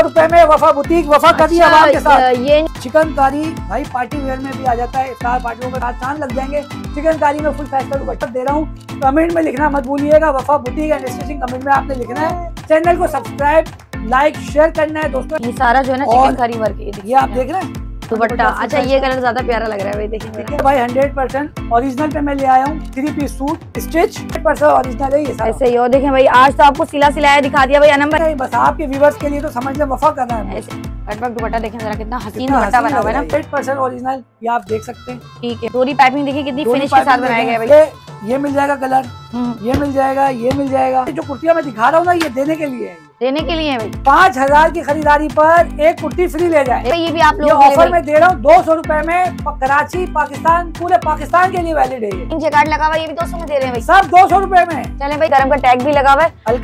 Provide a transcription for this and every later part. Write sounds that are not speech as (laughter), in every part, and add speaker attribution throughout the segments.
Speaker 1: करोड़ रुपए में वफा बुटीक वफा कभी अच्छा, आवाम के साथ तो ये चिकनकारी भाई पार्टी वेयर में भी आ जाता है इफ्तार पार्टियों में साथ चांद लग जाएंगे चिकनकारी में फुल फैसल दुपट्टा दे रहा हूँ कमेंट में लिखना मत भूलिएगा वफा बुटीक एंड स्टिचिंग कमेंट में आपने लिखना है चैनल को सब्सक्राइब लाइक शेयर करना है दोस्तों ये सारा जो है ना चिकनकारी वर्क ये आप देख रहे हैं दुपट्टा अच्छा ये कलर ज्यादा प्यारा लग रहा है भाई हंड्रेड परसेंट ओरिजिनल पे मैं ले आया हूँ three piece suit stitch percent original है ऐसे ही और देखे भाई आज तो आपको सिला सिलाया दिखा दिया भाई अनम बस आपके व्यूवर्स के लिए तो समझ ले वफा करना है दुपट्टा देखें जरा कितना हसीन दुपट्टा बना हुआ है ना हंड्रेड ओरिजिनल ये आप देख सकते हैं ठीक है डोरी पाइपिंग देखिए कितनी फिनिश के साथ बनाया गया भाई ये मिल जाएगा कलर हम्म। ये मिल जाएगा ये मिल जाएगा जो कुर्तियाँ मैं दिखा रहा हूँ ना ये देने के लिए है देने के लिए पाँच हजार की खरीदारी पर एक कुर्ती फ्री ले जाए ये भी आप लोग ऑफर में दे रहा हूँ दो सौ रूपए में कराची पाकिस्तान पूरे पाकिस्तान के लिए वैलिड है ये कार्ड लगा हुआ ये भी दो सौ में दे रहे हैं सब दो सौ रूपए में चले भाई गर्म का टैग भी लगा हुआ है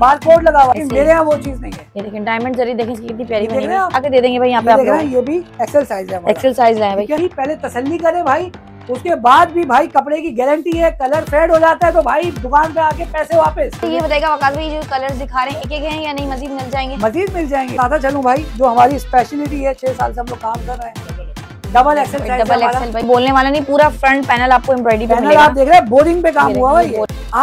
Speaker 1: बार कोड लगा हुआ है मेरे यहाँ वो चीज नहीं है ये देखें डायमंड जरी देखें कितनी प्यारी बनी दे देंगे भाई यहाँ पे ये भी एक्सल साइज है एक्सल साइज है भाई पहले तसल्ली करे भाई उसके बाद भी भाई कपड़े की गारंटी है कलर फेड हो जाता है तो भाई दुकान पे आके पैसे वापस तो ये बताएगा वकाल भाई जो कलर दिखा रहे हैं एक एक हैं या नहीं मजीद मिल जाएंगे मजीद मिल जाएंगे ज्यादा चलूं भाई जो हमारी स्पेशलिटी है छह साल से हम लोग काम कर रहे हैं डबल एक्सल डबल एक्सल भाई बोलने वाला नहीं पूरा फ्रंट पैनल आपको एम्ब्रॉइडरी पैनल आप देख रहे हैं बोरिंग पे काम हुआ भाई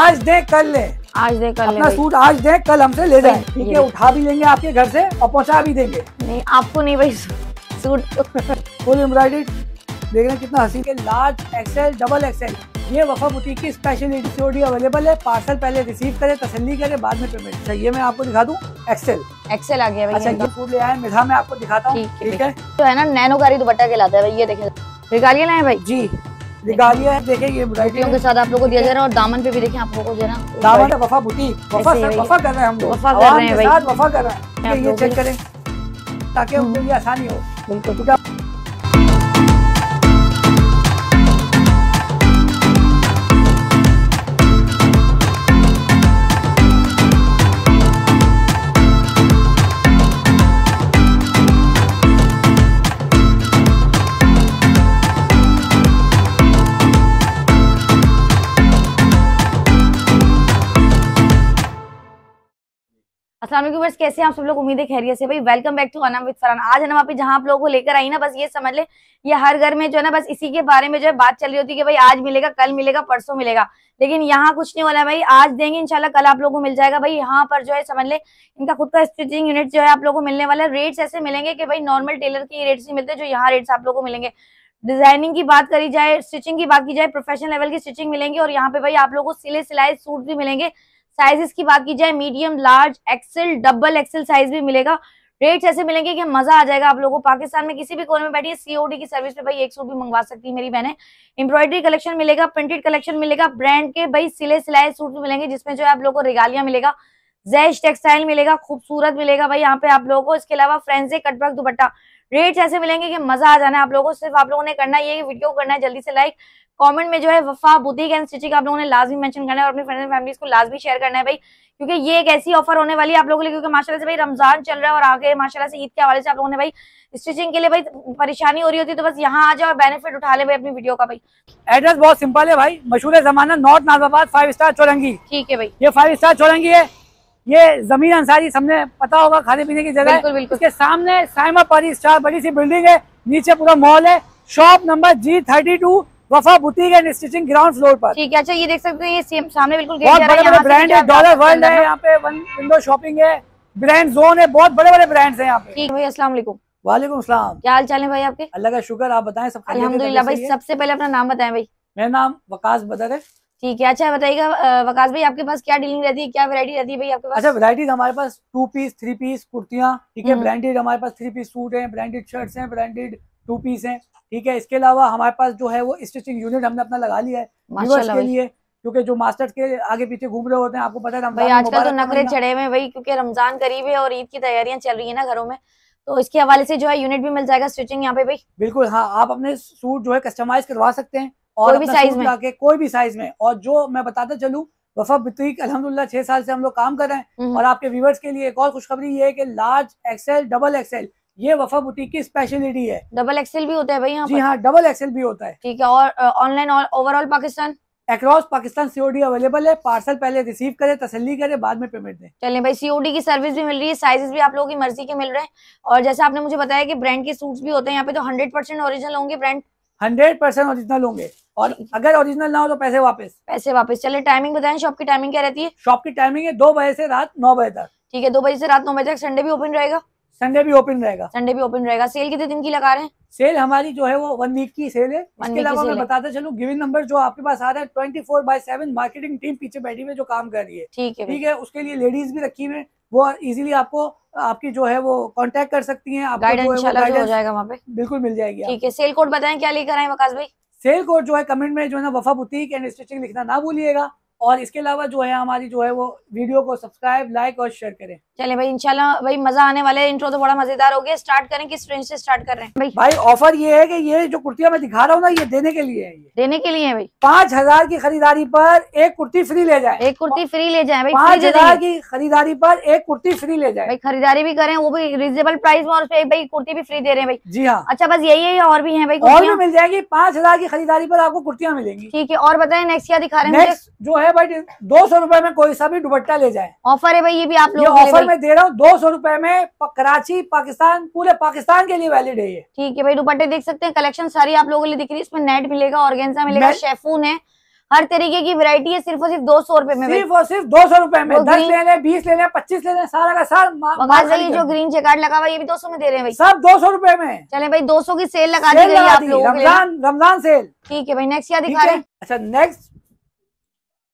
Speaker 1: आज दे कल ले आज दे कल अपना सूट आज दे कल हमसे ले जाए ठीक है उठा भी लेंगे आपके घर से और पहुंचा भी देंगे नहीं आपको नहीं भाई सूट फुल एम्ब्रॉयडरी देख रहे हैं कितना हसीन के लार्ज एक्सेल डबल एक्सेल ये वफा बुटीक की स्पेशल एडिशोडी अवेलेबल है पार्सल पहले रिसीव करें तसली करें बाद में पेमेंट अच्छा ये मैं आपको दिखा दूँ एक्सेल एक्सेल आ गया अच्छा ये फूड ले आया मिठा मैं आपको दिखाता हूँ ठीक है तो है ना नैनो नैनोकारी दुपट्टा के लाता है ये देखे रिगालिया लाए भाई जी रिगालिया देखे ये बुराइटियों के साथ आप लोगों को दिया जा रहा है और दामन पे भी देखें आप लोगों को देना दामन वफा बुटीक वफा वफा कर रहे हैं हम लोग वफा कर रहे हैं भाई वफा कर रहे हैं ये चेक करें ताकि उनके लिए आसानी हो बिल्कुल असलम कैसे हैं आप सब लोग उम्मीद है खैरियत से भाई welcome back to Anam with Faran आज हम आप जहाँ आप लोगों को लेकर आई ना बस ये समझ ले ये हर घर में जो है ना बस इसी के बारे में जो है बात चल रही होती है कि भाई आज मिलेगा कल मिलेगा परसों मिलेगा लेकिन यहाँ कुछ नहीं होना भाई आज देंगे इनशाला कल आप लोगों को मिल जाएगा भाई यहाँ पर जो है समझ ले इनका खुद का स्टिचिंग यूनिट जो है आप लोगों को मिलने वाला है रेट्स ऐसे मिलेंगे कि भाई नॉर्मल टेलर के रेट्स नहीं मिलते जो यहाँ रेट्स आप लोगों को मिलेंगे डिजाइनिंग की बात करी जाए स्टिचिंग की बात की जाए प्रोफेशनल लेवल की स्टिचिंग मिलेंगे और यहाँ पे भाई आप लोगों को सिले सिलाए सूट भी मिलेंगे साइजेस की बात की जाए medium large XL double XL size भी मिलेगा रेट्स ऐसे मिलेंगे कि मजा आ जाएगा आप लोगों को पाकिस्तान में किसी भी कोने में बैठिए सीओडी की सर्विस पे भाई एक सूट भी मंगवा सकती है मेरी बहने एम्ब्रॉयडरी कलेक्शन मिलेगा प्रिंटेड कलेक्शन मिलेगा ब्रांड के भाई सिले सिलाए सूट भी मिलेंगे जिसमें जो है आप लोगों को रिगालिया मिलेगा जैश टेक्सटाइल मिलेगा खूबसूरत मिलेगा भाई यहाँ पे आप लोगों को इसके अलावा से कटबक दुपट्टा रेट्स ऐसे मिलेंगे कि मजा आ जाना है आप लोगों को सिर्फ आप लोगों ने करना ये वीडियो करना है जल्दी से लाइक कमेंट में जो है वफा बुद्धि एंड स्टिचिंग आप लोगों ने लाजमी मेंशन करना है और अपने फ्रेंड्स एंड फैमिली को लाजमी शेयर करना है भाई क्योंकि ये एक ऐसी ऑफर होने वाली है आप लोगों के लिए क्योंकि माशाल्लाह से भाई रमजान चल रहा है और आगे माशाल्लाह से ईद के हवाले से आप लोगों ने भाई स्टिचिंग के लिए भाई परेशानी हो रही होती है तो बस यहाँ आ जाओ और बेनिफिट उठा ले भाई अपनी वीडियो का भाई एड्रेस बहुत सिंपल है भाई मशहूर जमाना north Nazimabad five star Chowrangi ठीक है भाई ये फाइव स्टार चोरंगी है ये जमीन अंसारी सबने पता होगा खाने पीने की जगह इसके सामने साइमा पारी स्टार बड़ी सी बिल्डिंग है नीचे पूरा मॉल है shop number G thirty two Wafa boutique and stitching ground floor पर ठीक है अच्छा ये देख सकते हैं ये सेम सामने बिल्कुल बहुत बड़े बड़े ब्रांड है डॉलर वर्ल्ड है यहाँ पे वन विंडो शॉपिंग है ब्रांड जोन है बहुत बड़े बड़े ब्रांड्स हैं यहाँ पे ठीक भाई असला वालेकुम सलाम क्या हाल चाल है भाई आपके अल्लाह का शुक्र आप बताएं सब अलहमदुल्ला भाई सबसे पहले अपना नाम बताएं भाई मेरा नाम वकास बदर है ठीक है अच्छा बताइएगा वकास भाई आपके पास क्या डीलिंग रहती है क्या वैरायटी रहती है भाई आपके अच्छा, पास अच्छा वैरायटीज हमारे पास टू पीस थ्री पीस कुर्तियाँ ठीक है ब्रांडेड हम्म। हमारे पास थ्री पीस सूट है ब्रांडेड शर्ट्स हैं ब्रांडेड टू पीस हैं ठीक है इसके अलावा हमारे पास जो है वो स्टिचिंग यूनिट हमने अपना लगा लिया है के लिए क्योंकि जो मास्टर्स के आगे पीछे घूम रहे होते हैं आपको पता है भाई आजकल तो नखरे चढ़े हुए भाई क्योंकि रमजान करीब है और ईद की तैयारियां चल रही है ना घरों में तो इसके हवाले से जो है यूनिट भी मिल जाएगा स्टिचिंग यहाँ पे भाई बिल्कुल हाँ आप अपने सूट जो है कस्टमाइज करवा सकते हैं और भी साइज में लाके कोई भी साइज में और जो मैं बताता चलू वफा बुटीक अलहमदुल्ला छह साल से हम लोग काम कर रहे हैं हम्म। और आपके व्यूवर्स के लिए एक और खुशखबरी ये है कि लार्ज एक्सेल डबल एक्सेल ये वफा बुटीक की स्पेशलिटी है डबल एक्सेल भी होता है भाई जी हाँ डबल एक्सेल भी होता है ठीक है और online overall Pakistan across Pakistan COD available है पार्सल पहले रिसीव करें तसल्ली करें बाद में पेमेंट दें चले भाई सीओडी की सर्विस भी मिल रही है साइजेस भी आप लोगों की मर्जी के मिल रहे हैं और जैसे आपने मुझे बताया कि ब्रांड के सूट्स भी होते हैं यहाँ पे तो हंड्रेड परसेंट ओरिजिनल होंगे ब्रांड हंड्रेड परसेंट ओरिजिनल होंगे और अगर ओरिजिनल ना हो तो पैसे वापस पैसे वापस चले टाइमिंग बताएं शॉप की टाइमिंग क्या रहती है शॉप की टाइमिंग है दो बजे से रात नौ बजे तक ठीक है दो बजे से रात नौ बजे तक संडे भी ओपन रहेगा संडे भी ओपन रहेगा संडे भी ओपन रहेगा सेल कितने दिन की लगा रहे हैं सेल हमारी जो है वो वन वीक की सेल है अलावा मैं बताते चलूँ गिविन नंबर जो आपके पास आ रहा है twenty four by seven marketing team पीछे बैठी हुई जो काम कर रही है ठीक है ठीक है उसके लिए लेडीज भी रखी हुई है वो इजीली आपको आपकी जो है वो कांटेक्ट कर सकती हैं आपको गाइडेंस हो जाएगा वहाँ पे बिल्कुल मिल जाएगी ठीक है सेल कोड बताएं क्या लेकर आए वकाश भाई सेल कोड जो है कमेंट में जो है ना वफा बुटीक एंड स्टिचिंग लिखना ना भूलिएगा और इसके अलावा जो है हमारी जो है वो वीडियो को सब्सक्राइब लाइक और शेयर करें चले भाई इंशाल्लाह भाई मजा आने वाला है इंट्रो तो बड़ा मजेदार हो गया स्टार्ट करें किस रेंज से स्टार्ट कर रहे हैं भाई भाई ऑफर ये है कि ये जो कुर्तियां मैं दिखा रहा हूँ ना ये देने के लिए है देने के लिए है भाई पाँच हजार की खरीदारी पर एक कुर्ती फ्री ले जाए एक कुर्ती फ्री ले जाए भाई पाँच हजार की खरीदारी पर एक कुर्ती फ्री ले जाए भाई खरीदारी भी करें वो भी रिजनेबल प्राइस में और भाई कुर्ती भी फ्री दे रहे हैं भाई जी हाँ अच्छा बस यही है और भी है भाई और भी मिल जाएगी पाँच हजार की खरीदारी पर आपको कुर्तियाँ मिलेंगी ठीक है और बताए नेक्स्ट क्या दिखा रहे हैं जो है भाई दो सौ रूपये में कोई सा भी दुपट्टा ले जाए ऑफर है भाई ये भी आप लोग ऑफर में दे रहा हूँ दो सौ रूपये में कराची पाकिस्तान पूरे पाकिस्तान के लिए वैलिड है ये ठीक है भाई दुपट्टे देख सकते हैं कलेक्शन सारी आप लोगों के लिए दिख रही है इसमें नेट मिलेगा ऑर्गेन्जा मिलेगा शेफून है हर तरीके की वैरायटी है सिर्फ और सिर्फ दो सौ रुपए में सिर्फ और सिर्फ दो सौ रूपये में दस ले लें बीस ले लें पच्चीस ले लें सारा का सारा मंगा जो ग्रीन चेकार्ड लगा हुआ ये भी दो सौ में दे रहे हैं भाई सब दो सौ रूपये में चले भाई दो सौ की सेल लगा दी गई आप लोगों रमजान रमजान सेल ठीक है भाई नेक्स्ट क्या दिखा रहे हैं अच्छा नेक्स्ट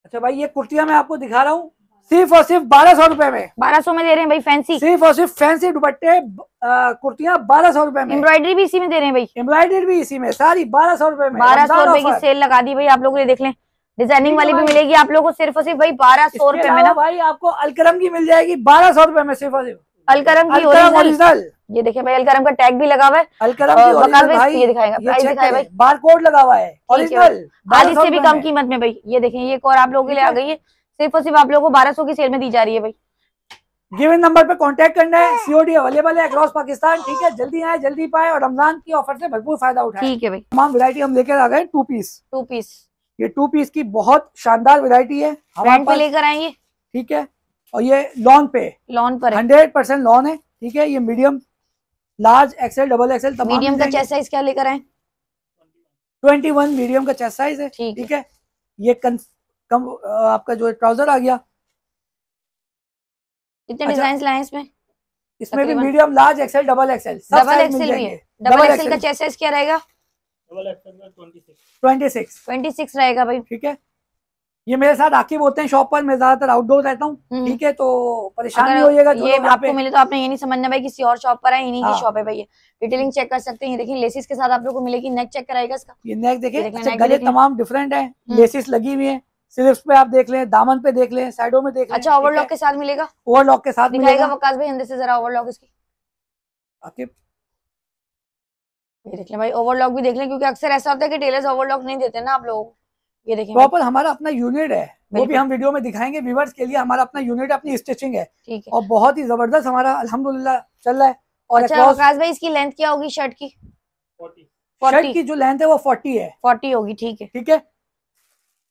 Speaker 1: अच्छा भाई ये कुर्तियां मैं आपको दिखा रहा हूँ सिर्फ और सिर्फ बारह सौ रूपये में बारह सौ में दे रहे हैं भाई फैंसी सिर्फ और सिर्फ फैंसी दुपट्टे कुर्तियां बारह सौ रूपये में एम्ब्रॉयडरी भी इसी में दे रहे हैं भाई एम्ब्रॉयडरी भी इसी में सारी बारह सौ रूपये में बारह सौ रूपये की सेल लगा दी भाई आप लोग देख लें डिजाइनिंग वाली भी मिलेगी आप लोगों को सिर्फ और सिर्फ भाई बारह सौ रूपये में ना भाई आपको अलक्रम की मिल जाएगी बारह सौ रूपये में सिर्फ और सिर्फ अलकरम की ओरिजिनल ये देखिए भाई अलकरम का टैग भी लगा हुआ है अलकरम ये दिखाएगा प्राइस दिखाए भाई बार कोड लगा हुआ है ओरिजिनल आधी से भी कम कीमत में भाई ये देखिए ये और आप लोगों के लिए आ गई है सिर्फ और सिर्फ आप लोगों को बारह सौ की सेल में दी जा रही है भाई गिवन नंबर पे कांटेक्ट करना है सीओडी अवेलेबल है अक्रॉस पाकिस्तान ठीक है जल्दी आए जल्दी पाए और रमजान की ऑफर से भरपूर फायदा उठाए ठीक है भाई तमाम वैरायटी हम लेकर आ गए टू पीस टू पीस ये टू पीस की बहुत शानदार वैरायटी है हम आपको लेकर आएंगे ठीक है और ये लॉन पे लॉन पर हंड्रेड परसेंट लॉन है ठीक है ये medium large XL double XL medium का चेस्ट साइज क्या लेकर आए ट्वेंटी वन मीडियम का चेस्ट साइज है ठीक है ये कम आपका जो ट्राउजर आ गया कितने डिजाइन अच्छा। लाए इसमें इसमें भी medium large XL double XL double XL double XL का चेस्ट साइज क्या रहेगा ट्वेंटी सिक्स ट्वेंटी सिक्स रहेगा भाई ठीक है ये मेरे साथ आकिब होते हैं शॉप पर मैं ज्यादातर आउटडोर रहता हूँ हम्म। ठीक है तो परेशान नहीं होगा ये आपको मिले तो आपने ये नहीं समझना भाई किसी और शॉप पर है इन्हीं की शॉप हाँ। है भाई डिटेलिंग चेक कर सकते हैं देखिए लेसिस के साथ आप लोग को मिलेगी नेक चेक कराएगा इसका ये नेक देखिए अच्छा, गले तमाम डिफरेंट है लेसिस लगी हुई है सिर्फ पे आप देख लें दामन पे देख लें साइडों में देख लें अच्छा ओवरलॉक के साथ मिलेगा ओवरलॉक के साथ मिलेगा वकास भाई अंदर से जरा ओवरलॉक इसकी आकिब ये देख लें भाई ओवरलॉक भी देख लें क्योंकि अक्सर ऐसा होता है कि टेलर्स ओवरलॉक नहीं देते ना आप लोगों को ये देखिए तो प्रॉपर हमारा अपना यूनिट है वो भी हम वीडियो में दिखाएंगे व्यूवर्स के लिए हमारा अपना यूनिट अपनी स्टिचिंग है और बहुत ही जबरदस्त हमारा अलहमदुल्ला चल रहा है और अच्छा, भाई इसकी लेंथ क्या होगी शर्ट की 40 शर्ट की जो लेंथ है वो 40 है 40 होगी ठीक है ठीक है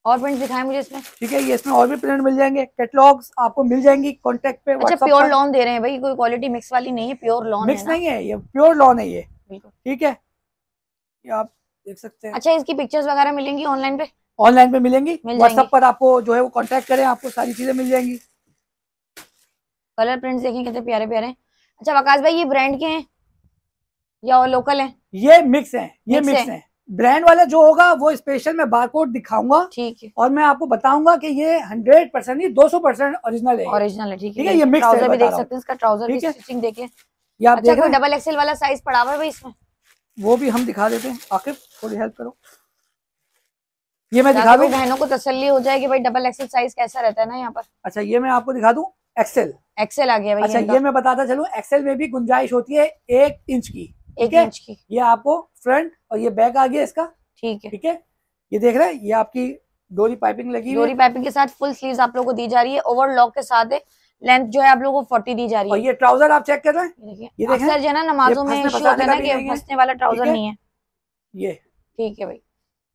Speaker 1: और प्रिंट दिखाए मुझे इसमें ठीक है ये इसमें और भी प्रिंट मिल जाएंगे कैटलॉग्स आपको मिल जाएंगी कॉन्टेक्ट पे अच्छा प्योर लॉन दे रहे हैं भाई कोई क्वालिटी मिक्स वाली नहीं है प्योर लॉन मिक्स नहीं है ये प्योर लॉन है ये ठीक है ये आप देख सकते हैं अच्छा इसकी पिक्चर्स वगैरह मिलेंगी ऑनलाइन पे ऑनलाइन पे मिलेंगी व्हाट्सएप पर आपको जो है वो कॉन्टेक्ट करें आपको सारी चीजें मिल जाएंगी कलर प्रिंट देखें कितने प्यारे प्यारे अच्छा वकाश भाई ये ब्रांड के हैं या लोकल है ये मिक्स है ये मिक्स है ब्रांड वाला जो होगा वो स्पेशल मैं बारकोड दिखाऊंगा ठीक है और मैं आपको बताऊंगा कि ये हंड्रेड परसेंट नहीं दो सौ परसेंट ओरिजिनल है ओरिजिनल है ठीक है ये मिक्स ट्राउजर भी देख सकते हैं इसका ट्राउजर भी स्टिचिंग देखिए या आप अच्छा डबल एक्सेल वाला साइज पड़ा हुआ है भाई इसमें वो भी हम दिखा देते हैं आखिर थोड़ी हेल्प करो ये मैं दिखा तो दूँ बहनों को तसल्ली हो जाएगी भाई डबल एक्सेल साइज कैसा रहता है ना यहाँ पर अच्छा ये मैं आपको दिखा दूँ एक्सेल एक्सेल आ गया भाई अच्छा ये तो। मैं बताता चलू एक्सेल में भी गुंजाइश होती है एक इंच की एक इंच की ये आपको फ्रंट और ये बैक आ गया इसका ठीक है ठीक है ये देख रहे हैं ये आपकी डोरी पाइपिंग लगी डोरी पाइपिंग के साथ फुल स्लीव आप लोगों को दी जा रही है ओवर लॉक के साथ है लेंथ जो है आप लोगों को फोर्टी दी जा रही है और ये ट्राउजर आप चेक कर रहे हैं ये देखिए अक्सर जो है ना नमाजों में इशू होता है ना कि फंसने वाला ट्राउजर नहीं है ये ठीक है भाई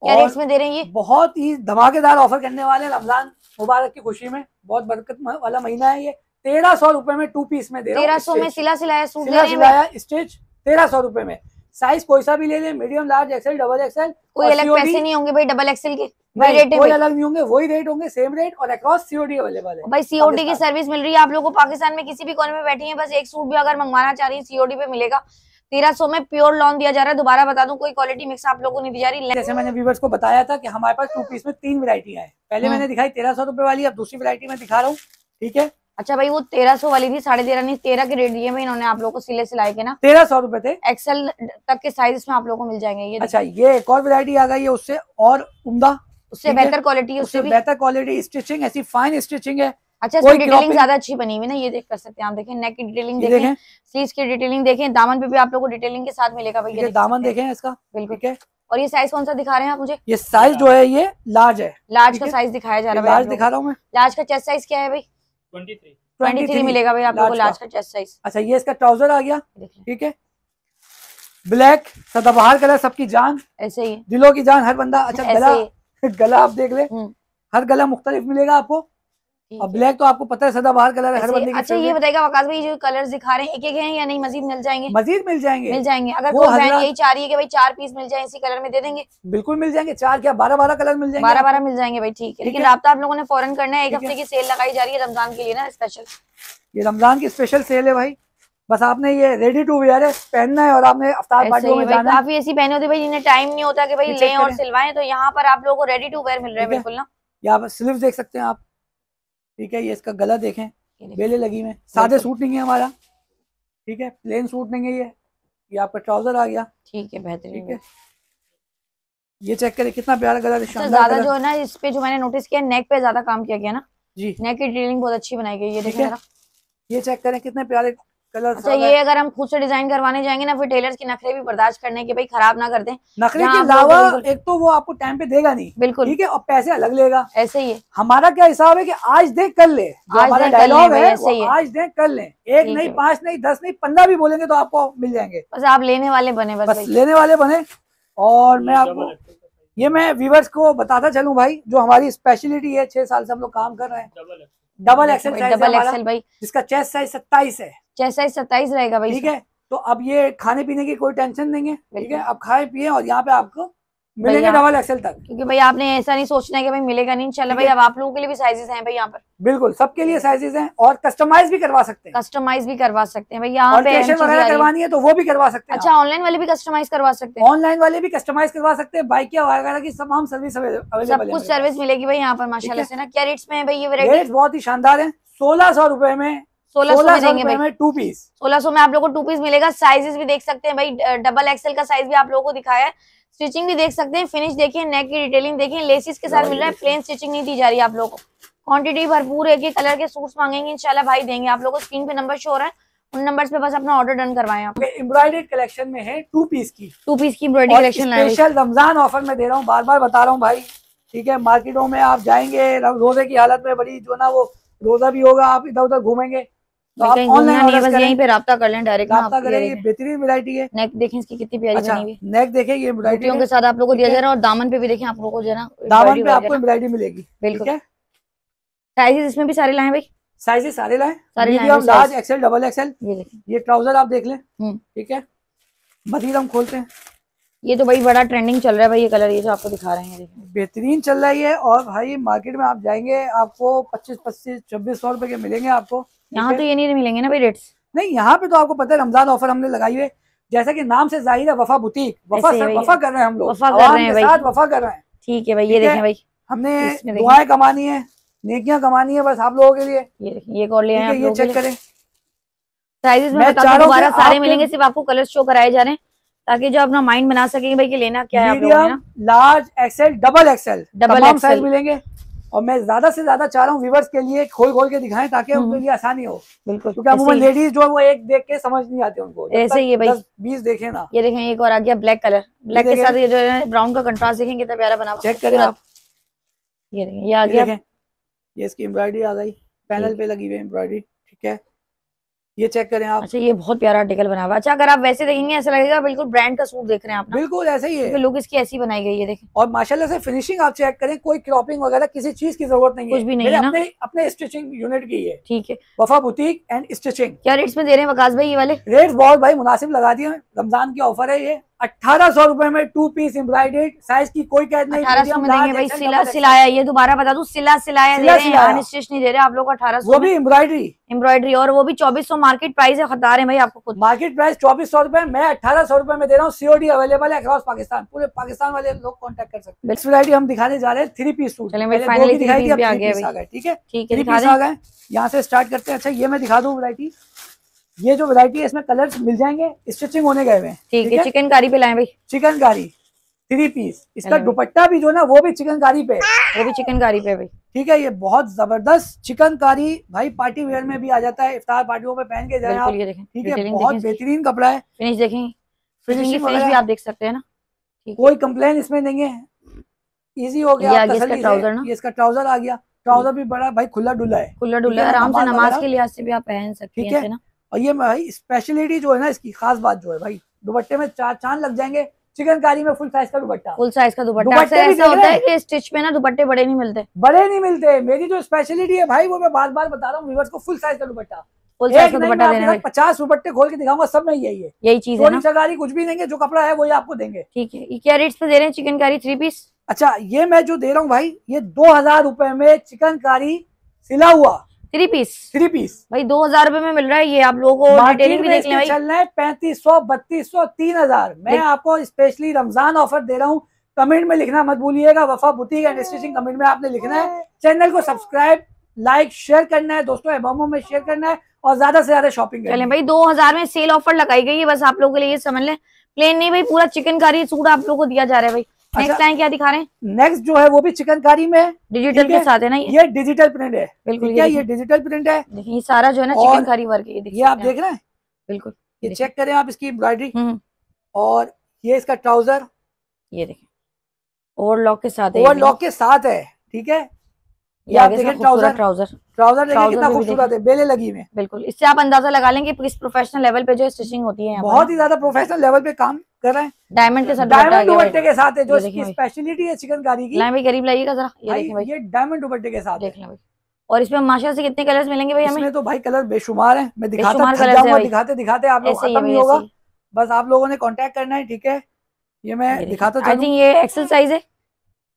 Speaker 1: क्या रेट्स में दे रहे हैं ये बहुत ही धमाकेदार ऑफर करने वाले रमजान मुबारक की खुशी में बहुत बरकत वाला महीना है ये तेरह सौ रुपए में टू पीस में दे तेरह सौ में सिला सिलाया सूट सिला सिलाया स्टिच तेरह सौ रूपये में साइज कोई सा भी ले ले medium large XL double XL कोई अलग पैसे नहीं होंगे भाई डबल एक्सएल के रेट कोई अलग नहीं होंगे वही रेट होंगे सेम रेट और अक्रॉस सीओडी अवेलेबल है भाई सीओडी की सर्विस मिल रही है आप लोगों को पाकिस्तान में किसी भी कोने में बैठी है बस एक सूट भी अगर मंगवाना चाह रही है सीओडी पे मिलेगा तेरह सौ में प्योर लॉन दिया जा रहा है दोबारा बता दूं कोई क्वालिटी मिक्स आप लोगों को नहीं दी जा रही जैसे मैंने व्यूवर्स को बताया था कि हमारे पास टू पीस में तीन वेरायटी है पहले हम्म। मैंने दिखाई तेरह सौ रुपए वाली अब दूसरी वेरायटी में दिखा रहा हूँ ठीक है अच्छा भाई वो तेरह सौ वाली थी साढ़े तेरह नहीं तेरह के रेट दिए में इन्होंने आप लोगों को सिले सिलाई के ना तेरह सौ रुपए थे एक्सेल तक के साइज में आप लोगों को मिल जाएंगे ये अच्छा ये एक और वेरायटी आ गई है उससे और उमदा उससे बेहतर क्वालिटी है उससे बेहतर क्वालिटी स्टिचिंग ऐसी फाइन स्टिचिंग है अच्छा इसकी डिटेलिंग ज्यादा अच्छी बनी हुई ना ये देख कर सकते हैं आप देखें नेक की डिटेलिंग देखें स्लीव की डिटेलिंग देखें दामन पे भी आप लोगों को डिटेलिंग के साथ मिलेगा भैया दामन देखें इसका बिल्कुल और ये साइज कौन सा दिखा रहे हैं आप मुझे ये साइज जो है ये लार्ज है लार्ज का साइज दिखाया जा रहा है लार्ज दिखा रहा हूँ मैं लार्ज का चेस्ट साइज क्या है भाई ट्वेंटी
Speaker 2: थ्री मिलेगा भाई आप लोगों को लार्ज का
Speaker 1: चेस्ट साइज अच्छा ये इसका ट्राउजर आ गया ठीक है ब्लैक सदाबहार कलर सबकी जान ऐसे ही दिलों की जान हर बंदा अच्छा (laughs) गला गला आप देख ले हम्म। हर गला मुख्तलिफ मिलेगा आपको और ब्लैक तो आपको पता है सदा बाहर कलर हर बंदे अच्छा ये बताएगा वकाश भाई जो कलर दिखा रहे हैं एक एक हैं या नहीं मजीद मिल जाएंगे मजीद मिल जाएंगे मिल जाएंगे अगर वो बहन यही चाह रही है कि भाई चार पीस मिल जाए इसी कलर में दे देंगे बिल्कुल मिल जाएंगे चार क्या बारह बारह कलर मिल जाएंगे बारह बारह मिल जाएंगे भाई ठीक है लेकिन रहा आप लोगों ने फॉरन करना है एक हफ्ते की सेल लगाई जा रही है रमजान के लिए ना स्पेशल ये रमजान की स्पेशल सेल है भाई बस आपने ये रेडी टू वेयर है पहनना है और आपने अफ्तार पार्टी में जाना काफी ऐसी पहने होते भाई जिन्हें टाइम नहीं होता कि भाई लें और सिलवाएं तो यहाँ पर आप लोगों को रेडी टू वेयर मिल रहा है बिल्कुल ना यहाँ पर स्लीव देख सकते हैं आप ठीक है ये इसका गला देखें बेले लगी में सादे सूट नहीं है हमारा ठीक है प्लेन सूट नहीं है ये ये आपका ट्राउजर आ गया ठीक है बेहतरीन ठीक है ये चेक करें कितना प्यारा गला अच्छा, ज्यादा जो है ना इस पे जो मैंने नोटिस किया नेक पे ज्यादा काम किया गया ना जी नेक की ड्रिलिंग बहुत अच्छी बनाई गई ये देखें ये चेक करें कितने प्यारे कलर अच्छा ये अगर हम खुद से डिजाइन करवाने जाएंगे ना फिर टेलर की नखरे भी बर्दाश्त करने के भाई खराब ना कर दे नखरे के अलावा एक तो वो आपको टाइम पे देगा नहीं बिल्कुल ठीक है और पैसे अलग लेगा ऐसे ही हमारा क्या हिसाब है कि आज दे कर ले हमारा डायलॉग है आज दे कर ले एक नहीं पांच नहीं दस नहीं पंद्रह भी बोलेंगे तो आपको मिल जाएंगे बस आप लेने वाले बने बस लेने वाले बने और मैं आपको ये मैं व्यूवर्स को बताता चलूं भाई जो हमारी स्पेशलिटी है छह साल से हम लोग काम कर रहे हैं
Speaker 2: डबल एक्सेल डबल एक्सेल भाई
Speaker 1: जिसका चेस्ट साइज सत्ताईस है जैसा ही सत्ताईस रहेगा भाई ठीक है तो अब ये खाने पीने की कोई टेंशन नहीं है ठीक है आप खाए पिए और यहाँ पे आपको मिलेगा डबल एक्सएल तक क्योंकि भाई आपने ऐसा नहीं सोचना है कि भाई मिलेगा नहीं चलो भाई अब आप लोगों के लिए भी साइजेस हैं भाई यहाँ पर बिल्कुल सबके लिए साइजेस हैं और कस्टमाइज भी करवा सकते हैं कस्टमाइज भी करवा सकते हैं भाई यहाँ पे वगैरह करवानी है तो वो भी करवा सकते हैं अच्छा ऑनलाइन वाले भी कस्टमाइज करवा सकते हैं ऑनलाइन वाले भी कस्टमाइज करवा सकते हैं बाइक वगैरह की तमाम सर्विस सब कुछ सर्विस मिलेगी भाई यहाँ पर माशाला से ना क्या रेट्स में भाई ये वेराइटी बहुत ही शानदार है सोलह सौ रुपए में सोलह में देंगे टू पीस में आप लोग को टू पीस मिलेगा साइजेस भी देख सकते हैं भाई डबल एक्सएल का साइज भी आप लोगों को दिखाया है स्टिचिंग भी देख सकते हैं फिनिश देखिए नेक की डिटेलिंग देखिए लेसिस के साथ मिल रहा है प्लेन स्टिचिंग नहीं दी जा रही आप लोगों को क्वांटिटी भरपूर है कि कलर के सूट्स मांगेंगे इंशाल्लाह भाई देंगे आप लोगों को स्क्रीन पे नंबर शो रहा है उन नंबर्स पे बस अपना ऑर्डर डन करवाएं आप कलेक्शन में है टू पीस की टू पीस की embroidery collection special Ramzan offer में दे रहा हूँ बार बार बता रहा हूँ भाई ठीक है मार्केटों में आप जाएंगे रोजे की हालत में बड़ी जो ना वो रोजा भी होगा आप इधर उधर घूमेंगे तो कर अच्छा, आप दामन पे भी आप दामन पे आपको मिलेगी बिल्कुल साइजेस इसमें भी सारे लाए भाई साइजेस सारे लाए एक्सएल डबल एक्सएल ये ट्राउजर आप देख ले हम्म। ठीक है हम खोलते हैं ये तो भाई बड़ा ट्रेंडिंग चल रहा है भाई ये कलर ये जो आपको दिखा रहे हैं बेहतरीन चल रहा है और भाई मार्केट में आप जाएंगे आपको पच्चीस पच्चीस छब्बीस सौ रुपए के मिलेंगे आपको यहाँ तो ये नहीं मिलेंगे ना भाई रेट्स नहीं यहाँ पे तो आपको पता है रमजान ऑफर हमने लगाई है जैसा कि नाम से जाहिर है वफा बुटीक वफा सर, वफा कर रहे हैं हम लोग वफा कर रहे हैं साथ वफा कर रहे हैं ठीक है भाई ये देखें भाई हमने दुआएं कमानी है नेकियां कमानी है बस आप लोगों के लिए ये ये कर ये चेक करें साइजेस में बता दोबारा सारे मिलेंगे सिर्फ आपको कलर शो कराए जा रहे हैं ताकि जो अपना माइंड बना सकेंगे भाई की लेना क्या है large XL double XL double XL मिलेंगे और मैं ज्यादा से ज्यादा चाह रहा हूँ व्यूवर्स के लिए खोल खोल के दिखाएं ताकि हम्म। उनके लिए आसानी हो बिल्कुल क्योंकि लेडीज जो है वो एक देख के समझ नहीं आते उनको ऐसे ही भाई बीस देखे ना ये देखें एक और आ गया ब्लैक कलर ब्लैक के साथ ये जो है ब्राउन का कंट्रास्ट देखें तो प्यारा बना चेक करें आप ये देखें ये आ गया ये इसकी एम्ब्रॉयडरी आ गई पैनल पे लगी हुई एम्ब्रॉयडरी ठीक है ये चेक करें आप अच्छा ये बहुत प्यारा आर्टिकल बना हुआ अच्छा अगर आप वैसे देखेंगे ऐसा लगेगा बिल्कुल ब्रांड का सूट देख रहे हैं आप बिल्कुल ऐसे ही है लुक इसकी ऐसी बनाई गई है देखें और माशाल्लाह से फिनिशिंग आप चेक करें कोई क्रॉपिंग वगैरह किसी चीज की जरूरत नहीं कुछ भी नहीं है अपने अपने स्टिचिंग यूनिट की है ठीक है वफा बुटीक एंड स्टिचिंग क्या रेट्स में दे रहे हैं वकाश भाई ये वाले रेट बहुत भाई मुनासिब लगा दिए रमजान की ऑफर है ये अठारह सौ रुपए में टू पीस एम्ब्रॉइडेड साइज की कोई कैद नहीं अठारह में भाई अच्छा सिला सिलाया ये दोबारा बता दू सिला सिलाया सिला, दे रहे हैं स्टिच नहीं दे रहे आप लोग अठारह वो भी एम्ब्रॉइडरी एम्ब्रॉयडरी और वो भी चौबीस सौ मार्केट प्राइस है खतार है भाई आपको खुद मार्केट प्राइस चौबीस सौ रुपए मैं अठारह सौ रुपए में दे रहा हूँ सीओडी अवेलेबल है अक्रॉस पाकिस्तान पूरे पाकिस्तान वाले लोग कॉन्टेक्ट कर सकते हैं वैरायटी हम दिखाने जा रहे हैं थ्री पीस सूट ठीक है ठीक है यहाँ से स्टार्ट करते हैं अच्छा ये मैं दिखा दूँ वरायटी ये जो वेरायटी है इसमें कलर्स मिल जाएंगे स्टिचिंग होने गए हुए ठीक है चिकन कारी पे लाए भाई चिकन कारी थ्री पीस इसका दुपट्टा भी जो ना वो भी चिकनकारी पे वो भी चिकनकारी पे भाई ठीक है ये बहुत जबरदस्त चिकनकारी भाई पार्टी वेयर में भी आ जाता है इफ्तार पार्टियों में पहन के जाए ठीक है बहुत बेहतरीन कपड़ा है फिनिश देखें फिनिशिंग फिनिश भी आप देख सकते हैं ना कोई कंप्लेन इसमें नहीं है इजी हो गया इसका ट्राउजर आ गया ट्राउजर भी बड़ा भाई खुला डुला है खुला डुला आराम से नमाज के लिहाज से भी आप पहन सकते हैं ना और ये भाई स्पेशलिटी जो है ना इसकी खास बात जो है भाई दुपट्टे में चार चांद लग जाएंगे चिकनकारी में फुल साइज का दुपट्टा फुल साइज का दुपट्टा ऐसा, होता है कि स्टिच में ना दुपट्टे बड़े नहीं मिलते बड़े नहीं मिलते मेरी जो स्पेशलिटी है भाई वो मैं बार बार बता रहा हूँ फुल साइज का दुपट्टा फुल साइज का दुपट्टा पचास दुपट्टे खोल के दिखाऊंगा सब में यही है यही चीज है कुछ भी देंगे जो कपड़ा है वही आपको देंगे ठीक है क्या रेट पे दे रहे हैं चिकनकारी थ्री पीस अच्छा ये मैं जो दे रहा हूँ भाई ये दो हजार रुपए में चिकनकारी सिला हुआ थ्री पीस थ्री पीस भाई दो हजार रूपए में मिल रहा है ये आप लोगों को डिटेलिंग भी भाई चल रहा है पैंतीस सौ बत्तीस सौ तीन हजार मैं आपको स्पेशली रमजान ऑफर दे रहा हूँ कमेंट में लिखना मत भूलिएगा वफा बुटीक एंड स्टिचिंग कमेंट में आपने लिखना है चैनल को सब्सक्राइब लाइक शेयर करना है दोस्तों एबामों में शेयर करना है और ज्यादा से ज्यादा शॉपिंग चलें भाई दो हजार में सेल ऑफर लगाई गई है बस आप लोगों के लिए समझ लें प्लेन नहीं भाई पूरा चिकन कारी सूट आप लोगों को दिया जा रहा है भाई नेक्स्ट अच्छा। लाइन क्या दिखा रहे हैं नेक्स्ट जो है वो भी चिकनकारी में डिजिटल के साथ है ना ये डिजिटल प्रिंट है बिल्कुल क्या ये डिजिटल प्रिंट है ये सारा जो है ना चिकनकारी वर्क ये आप देख रहे हैं बिल्कुल ये चेक करें आप इसकी एम्ब्रॉयडरी हम्म, हम्म। और ये इसका ट्राउजर ये देखें ओवर लॉक के साथ ओवर लॉक के साथ है ठीक है
Speaker 2: ये आप देखें ट्राउजर ट्राउजर
Speaker 1: ट्राउजर देखिए कितना खूबसूरत है बेले लगी में बिल्कुल इससे आप अंदाजा लगा लेंगे किस प्रोफेशनल लेवल पे जो स्टिचिंग होती है बहुत ही ज्यादा प्रोफेशनल लेवल पे काम कर रहे हैं डायमंड के साथ डायमंड दुपट्टे के साथ है जो इसकी स्पेशलिटी है चिकनकारी की भी करीब लाइएगा जरा ये डायमंड दुपट्टे के साथ देख लें और इसमें माशा से कितने कलर्स मिलेंगे भाई हमें तो भाई कलर बेशुमार है मैं दिखाता हूं दिखाते दिखाते आप लोग खत्म नहीं होगा बस आप लोगों ने कांटेक्ट करना है ठीक है ये मैं दिखाता आई थिंक ये एक्सेल साइज है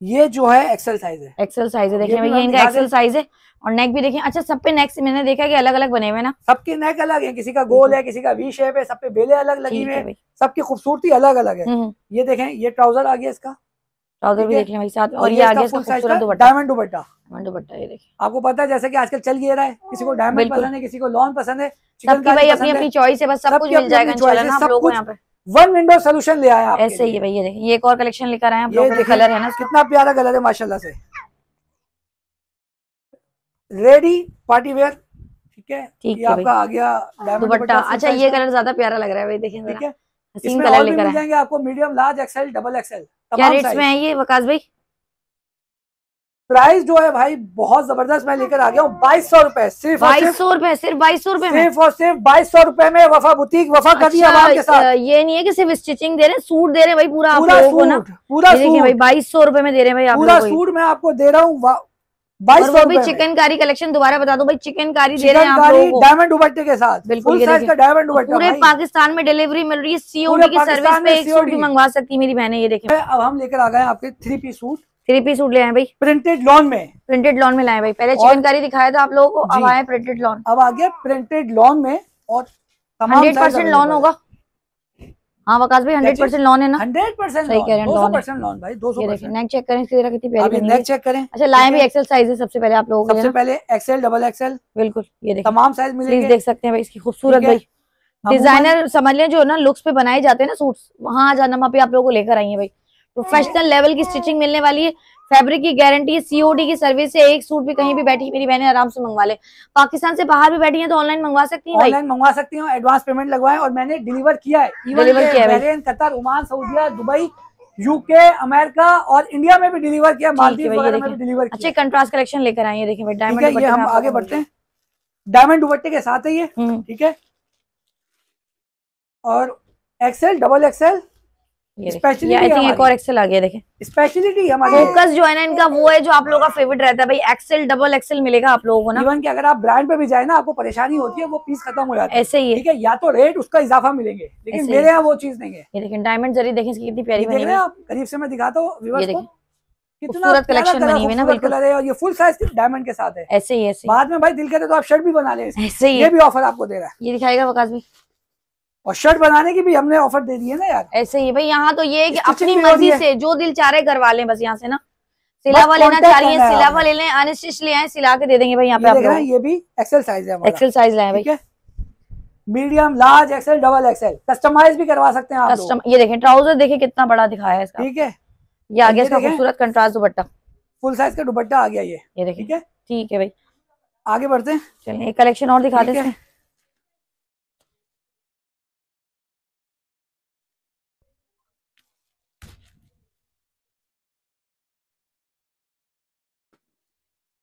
Speaker 1: ये जो है एक्सेल साइज है एक्सेल साइज है देखिए ये इनका एक्सेल साइज है और नेक भी देखिए अच्छा सब पे नेक मैंने देखा कि अलग अलग बने हुए ना सबके नेक अलग है किसी का गोल है किसी का वी शेप है सब पे बेले अलग लगी हुए सबकी खूबसूरती अलग अलग है हम्म, हम्म। ये देखें ये ट्राउजर आ गया इसका ट्राउजर भी देखे भाई साथ और ये आगे डायमंड दुपट्टा डायमंड दुपट्टा ये देखिए आपको पता है जैसे कि आजकल चल गया रहा है किसी को डायमंड पसंद है किसी को लॉन पसंद है भाई अपनी अपनी चॉइस है बस सब कुछ मिल जाएगा सब कुछ पे वन विंडो सोल्यूशन ले आया ऐसे ही भैया देखिए ये एक और कलेक्शन लेकर आया हैं कलर है ना कितना प्यारा कलर है माशाल्लाह से रेडी पार्टी वेयर ठीक है ठीक है आपका आ गया दुपट्टा अच्छा ये कलर ज्यादा प्यारा लग रहा है भाई देखिए ठीक है
Speaker 2: इसमें कलर लेकर आएंगे
Speaker 1: आपको medium large XL double XL क्या रेट्स में है ये वकास भाई प्राइस जो है भाई बहुत जबरदस्त मैं लेकर आ गया हूँ बाईस सौ रूपए सिर्फ बाईस सौ रूपए सिर्फ बाईस सौ रूपए सिर्फ और सिर्फ बाईस सौ रूपए में वफा बुटीक वफा अच्छा, दिया के साथ ये नहीं है कि सिर्फ स्टिचिंग दे रहे हैं सूट दे रहे हैं भाई पूरा पूरा सूट पूरा सूट भाई बाईस सौ रूपए में दे रहे हैं भाई पूरा सूट मैं आपको दे रहा हूँ बाईस सौ भी चिकनकारी कलेक्शन दोबारा बता दो भाई चिकनकारी दे रहे हैं आप लोगों को डायमंड दुपट्टे के साथ बिल्कुल डायमंड दुपट्टा पूरे पाकिस्तान में डिलीवरी मिल रही है सीओडी की सर्विस पे एक सूट भी मंगवा सकती है मेरी बहने ये देखिए अब हम लेकर आ गए आपके three piece suit three piece suit ले आए भाई प्रिंटेड लॉन में प्रिंटेड लॉन में लाए भाई पहले चिकन करी दिखाया था आप लोगों को अब आए प्रिंटेड लॉन अब आ गया प्रिंटेड लॉन में और हंड्रेड परसेंट लॉन होगा हाँ वकास भाई हंड्रेड परसेंट लॉन है ना हंड्रेड परसेंट सही कह रहे हैं लॉन भाई दो सौ नेक चेक करें इसकी कितनी प्यारी नेक चेक करें अच्छा लाए भी एक्सेल साइज है सबसे पहले आप लोगों सबसे पहले एक्सेल डबल एक्सेल बिल्कुल ये देखिए तमाम साइज मिलेंगे देख सकते हैं भाई इसकी खूबसूरत भाई डिजाइनर समझ लें जो ना लुक्स पे बनाए जाते हैं ना सूट्स वहां जाना वहाँ आप लोगों को लेकर आई है भाई प्रोफेशनल लेवल की स्टिचिंग मिलने वाली है फैब्रिक की गारंटी है सीओडी की सर्विस है एक सूट भी कहीं भी बैठी मेरी बहनें आराम से मंगवा ले पाकिस्तान से बाहर भी बैठी है तो ऑनलाइन मंगवा सकती है ऑनलाइन मंगवा सकती हूँ एडवांस पेमेंट लगवाए और मैंने डिलीवर किया है डिलीवर किया है Qatar Oman Saudia Dubai UK America और इंडिया में भी डिलीवर किया मालदीव में भी डिलीवर अच्छे कंट्रास्ट कलेक्शन लेकर आई है देखिए डायमंड हम आगे बढ़ते हैं डायमंड दुपट्टे के साथ है ये हम्म। ठीक है और एक्सेल डबल एक्सेल स्पेशलिटी और आ गया स्पेशलिटी है जो आप का फेवरेट रहता है आप लोगों को अगर आप ब्रांड पे भी जाए ना आपको परेशानी होती है वो पीस खत्म हो जाता ऐसे ही ठीक है या तो रेट उसका इजाफा मिलेंगे लेकिन मेरे यहाँ वो चीज नहीं है डायमंड जरिए देखें इसकी कितनी प्यारी करीब से मैं दिखाता हूँ कितना और ये फुल साइज डायमंड के साथ है ऐसे ही ऐसे बाद में भाई दिल करे तो आप शर्ट भी बना ले ऐसे ही ये भी ऑफर आपको दे रहा है ये दिखाएगा वकाश भी और शर्ट बनाने की भी हमने ऑफर दे दी है ना यार ऐसे ही भाई यहाँ तो ये है कि अपनी मर्जी से जो दिल चाह रहे करवा लें बस यहाँ से ना सिलावा लेना चाहिए सिलावा ले लें अनस्टिच ले आए सिला के दे देंगे भाई यहाँ पे आप लोग ये भी एक्सेल साइज है एक्सेल साइज लाए भाई medium large XL double XL customise भी करवा सकते हैं आप कस्टम ये देखें ट्राउजर देखें कितना बड़ा दिखाया है इसका ठीक है ये आ गया इसका खूबसूरत कंट्रास्ट दुपट्टा फुल साइज का दुपट्टा आ गया ये ये देखिए ठीक है ठीक है भाई आगे बढ़ते हैं चलिए एक कलेक्शन और दिखा देते हैं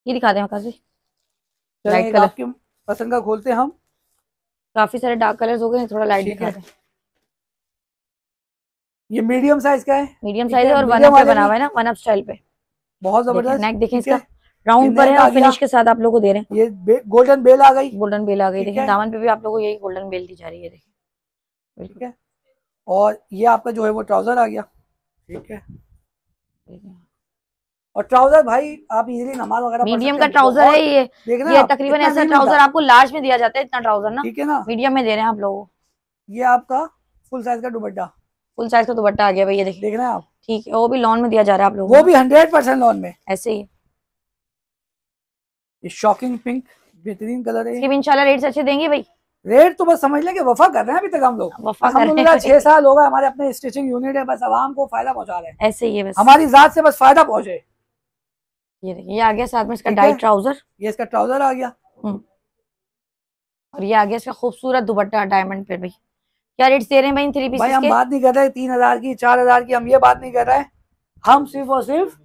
Speaker 1: ये दिखा दे आकाश जी लाइट कलर पसंद का खोलते हम काफी सारे डार्क कलर्स हो गए थोड़ा लाइट दिखा दे ये मीडियम साइज का है मीडियम साइज है और वन अप बना हुआ है ना वन अप स्टाइल पे बहुत जबरदस्त नेक देखें इसका राउंड पर है और फिनिश के साथ आप लोगों को दे रहे हैं ये गोल्डन बेल आ गई गोल्डन बेल आ गई देखिए दामन पे भी आप लोगों को यही गोल्डन बेल दी जा रही है देखिए ठीक है और ये आपका जो है वो ट्राउजर आ गया ठीक है और ट्राउजर भाई आप इजीली नमाज वगैरह मीडियम का ट्राउजर है ये देखना ये तकरीबन ऐसा ट्राउजर आपको लार्ज में दिया जाता है इतना ट्राउजर ना ठीक है ना मीडियम में दे रहे हैं आप लोग ये आपका फुल साइज का दुपट्टा फुल साइज का दुपट्टा आ गया भाई ये देखिए देखना आप ठीक है वो भी लोन में दिया जा रहा है आप लोग वो भी हंड्रेड परसेंट लोन में ऐसे ही ये शॉकिंग पिंक बेहतरीन कलर है इंशाल्लाह रेट अच्छे देंगे भाई रेट तो बस समझ लेंगे वफा कर रहे हैं अभी तक हम लोग हाँ, छह साल होगा हमारे अपने स्टिचिंग यूनिट है बस आवाम को फायदा पहुंचा रहे हैं ऐसे ही है बस हमारी जात से बस फायदा पहुंचे ये देखिए ये आ गया साथ में इसका डाइट ट्राउजर ये इसका ट्राउजर आ गया हम्म। और ये आ गया इसका खूबसूरत दुपट्टा डायमंड पे भाई क्या रेट दे रहे हैं भाई थ्री पीस भाई हम बात नहीं कर रहे तीन हजार की चार हजार की हम ये बात नहीं कर रहे हैं हम सिर्फ और सिर्फ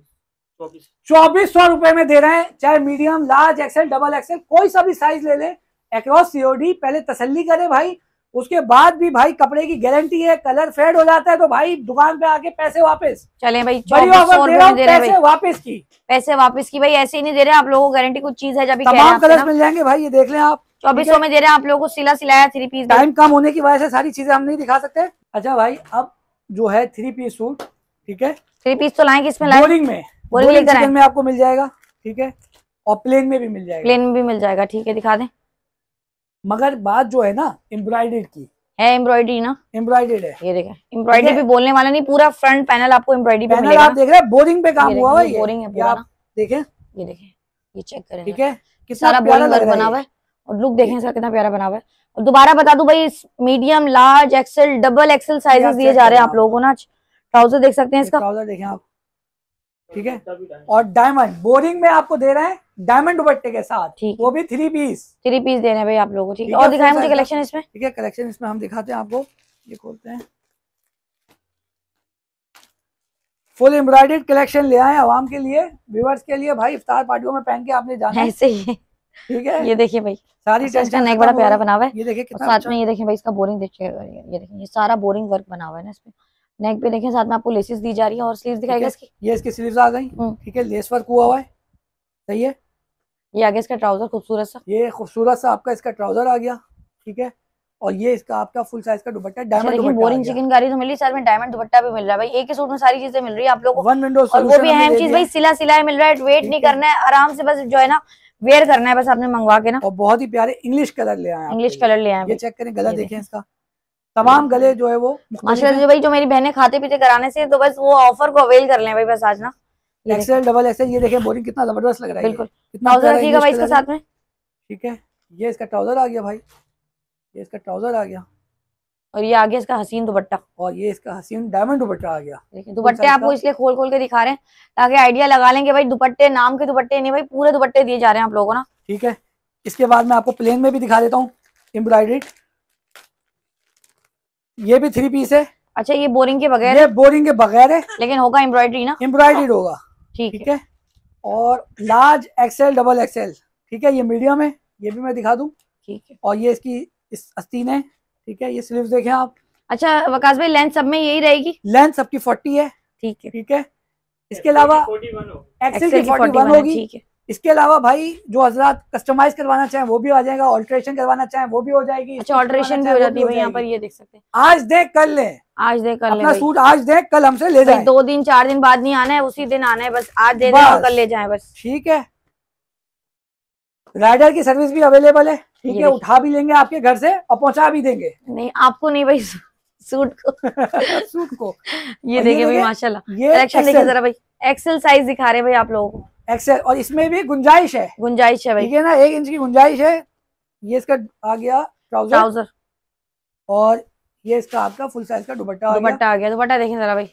Speaker 1: चौबीस सौ रुपए में दे रहे हैं चाहे medium large XL double XL कोई सा भी साइज ले लें अक्रॉस सीओडी पहले तसल्ली करे भाई उसके बाद भी भाई कपड़े की गारंटी है कलर फेड हो जाता है तो भाई दुकान पे आके पैसे वापस चले भाई बड़ी ऑफर दे रहे हैं पैसे वापस की पैसे वापस की भाई ऐसे ही नहीं दे रहे आप लोगों को गारंटी कुछ चीज है जब तमाम कलर मिल जाएंगे भाई ये देख ले आप चौबीस सौ में दे रहे हैं आप लोगों को सिला सिलाया थ्री पीस टाइम कम होने की वजह से सारी चीजें हम नहीं दिखा सकते अच्छा भाई अब जो है थ्री पीस सूट ठीक है थ्री पीस तो लाएंगे इसमें बोरिंग में बोरिंग में आपको मिल जाएगा ठीक है और प्लेन में भी मिल जाएगा प्लेन में भी मिल जाएगा ठीक है दिखा दें मगर बात जो है ना एम्ब्रॉयडरी की है एम्ब्रॉयडरी ना एम्ब्रॉयडर्ड है ये देखा एम्ब्रॉयडरी भी बोलने वाला नहीं पूरा फ्रंट पैनल आपको एम्ब्रॉयडरी पैनल आप देख रहे हैं बोरिंग पे काम हुआ है बोरिंग है आप देखे ये देखे ये चेक करें ठीक है सारा बोरिंग वर्क बना हुआ है और लुक देखे सर कितना प्यारा बना हुआ है और दोबारा बता दू भाई medium large XL double XL sizes दिए जा रहे हैं आप लोगों को ना ट्राउजर देख सकते हैं इसका ट्राउजर देखें आप ठीक है और डायमंड बोरिंग में आपको दे रहे हैं डायमंड दुपट्टे के साथ वो भी थ्री पीस थ्री पीस दे रहे हैं भाई आप लोगों को ठीक है और दिखाएं मुझे कलेक्शन इसमें ठीक है कलेक्शन इसमें हम दिखाते हैं आपको ये खोलते हैं फुल एम्ब्रॉयडेड कलेक्शन ले आए आवाम के लिए व्यूवर्स के लिए भाई इफ्तार पार्टियों में पहन के आपने जाना ऐसे ही ठीक है ये देखिए भाई सारी टेंशन एक बड़ा प्यारा बना हुआ है ये देखिए साथ अच्छा में ये देखिए भाई इसका बोरिंग देखिए ये देखिए ये सारा बोरिंग वर्क बना हुआ है ना इसमें नेक पे देखें साथ में आपको लेसेस दी जा रही है और स्लीव गई इसकी ये इसकी स्लीव आ गई हम्म। ठीक है लेस वर्क हुआ हुआ है सही है ये आगे इसका ट्राउजर खूबसूरत सा ये खूबसूरत सा आपका इसका ट्राउजर आ गया ठीक है और ये इसका आपका फुल साइज का दुपट्टा डायमंड बोरिंग चिकन चिकनकारी तो मिली सर में डायमंड दुपट्टा भी मिल रहा है भाई एक ही सूट में सारी चीजें मिल रही है आप लोग वन विंडो वो भी अहम चीज भाई सिला सिलाया मिल रहा है वेट नहीं करना है आराम से बस जो है ना वेयर करना है बस आपने मंगवा के ना और बहुत ही प्यारे इंग्लिश कलर ले आए इंग्लिश कलर ले आए ये चेक करें गला देखें इसका तमाम हम्म। गले जो है वो माशाल्लाह जो भाई जो मेरी बहनें खाते पीते कराने से तो बस वो ऑफर को अवेल कर लें भाई बस आज ना एक्सेल डबल एक्सेल ये देखें बोरिंग कितना जबरदस्त लग रहा है बिल्कुल ट्राउजर रखिएगा भाई इसके साथ में ठीक है ये इसका ट्राउजर आ गया भाई ये इसका ट्राउजर आ गया और ये आगे इसका हसीन दुपट्टा और ये इसका हसीन डायमंड दुपट्टा आ गया दुपट्टे आपको इसलिए खोल खोल के दिखा रहे हैं ताकि आइडिया लगा लेंगे भाई दुपट्टे नाम के दुपट्टे नहीं भाई पूरे दुपट्टे दिए जा रहे हैं आप लोगों ना ठीक है इसके बाद मैं आपको प्लेन में भी दिखा देता हूँ एम्ब्रॉयडरी ये भी थ्री पीस है अच्छा ये बोरिंग के बगैर ये बोरिंग के बगैर है लेकिन होगा एम्ब्रॉयडरी ना एम्ब्रॉयडरी हाँ। होगा ठीक है और लार्ज एक्सएल डबल एक्सएल ठीक है ये मीडियम है ये भी मैं दिखा दूँ ठीक है और ये इसकी इस अस्तीन है ठीक है ये स्लीव देखे आप अच्छा वकास भाई लेंथ सब में यही रहेगी लेंथ सबकी फोर्टी है ठीक है ठीक है इसके अलावा एक्सएल की फोर्टी वन होगी ठीक है इसके अलावा भाई जो हजरात कस्टमाइज करवाना चाहे वो भी आ जाएगा ऑल्ट्रेशन करवाना चाहे वो भी हो जाएगी अच्छा ऑल्ट्रेशन भी हो जाती है यहाँ पर ये देख सकते हैं आज देख कल ले आज देख कल अपना सूट आज देख कल हमसे ले जाए दो दिन चार दिन बाद नहीं आना है उसी दिन आना है बस आज दे दे कल ले जाए बस ठीक है राइडर की सर्विस भी अवेलेबल है ठीक है उठा भी लेंगे आपके घर से और पहुंचा भी देंगे नहीं आपको नहीं भाई सूट को सूट (laughs) को ये देखिए भाई माशाल्लाह ये देखिए जरा भाई एक्सेल साइज दिखा रहे भाई आप लोगों को एक्सेल और इसमें भी गुंजाइश है गुंजाइश है भाई ठीक है ना एक इंच की गुंजाइश है ये इसका आ गया ट्राउजर ट्राउजर और ये इसका आपका फुल साइज का दुपट्टा दुपट्टा आ गया दुपट्टा देखिए जरा भाई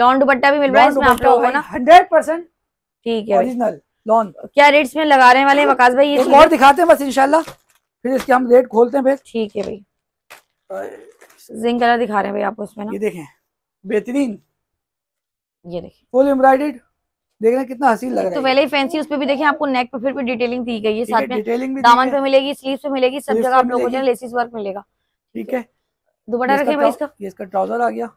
Speaker 1: लॉन दुपट्टा भी मिल रहा है इसमें आप लोगों को ना हंड्रेड परसेंट ठीक है ओरिजिनल लॉन क्या रेट्स में लगा लगाने वाले वकास भाई ये और दिखाते हैं बस इनशाला फिर इसके हम रेट खोलते हैं फिर ठीक है भाई जिंक कलर दिखा रहे हैं भाई आप उसमें ना ये देखें बेहतरीन ये देखें फुल एम्ब्रॉयडेड देख रहे कितना हसीन लग तो रहा है तो पहले ही फैंसी उस पर भी देखिए आपको नेक पे फिर भी डिटेलिंग दी गई है साथ में डिटेलिंग भी दामन पे मिलेगी स्लीव पे मिलेगी सब जगह आप लोगों को लेसिस वर्क मिलेगा ठीक है दुपट्टा रखिए भाई इसका ये इसका ट्राउजर आ गया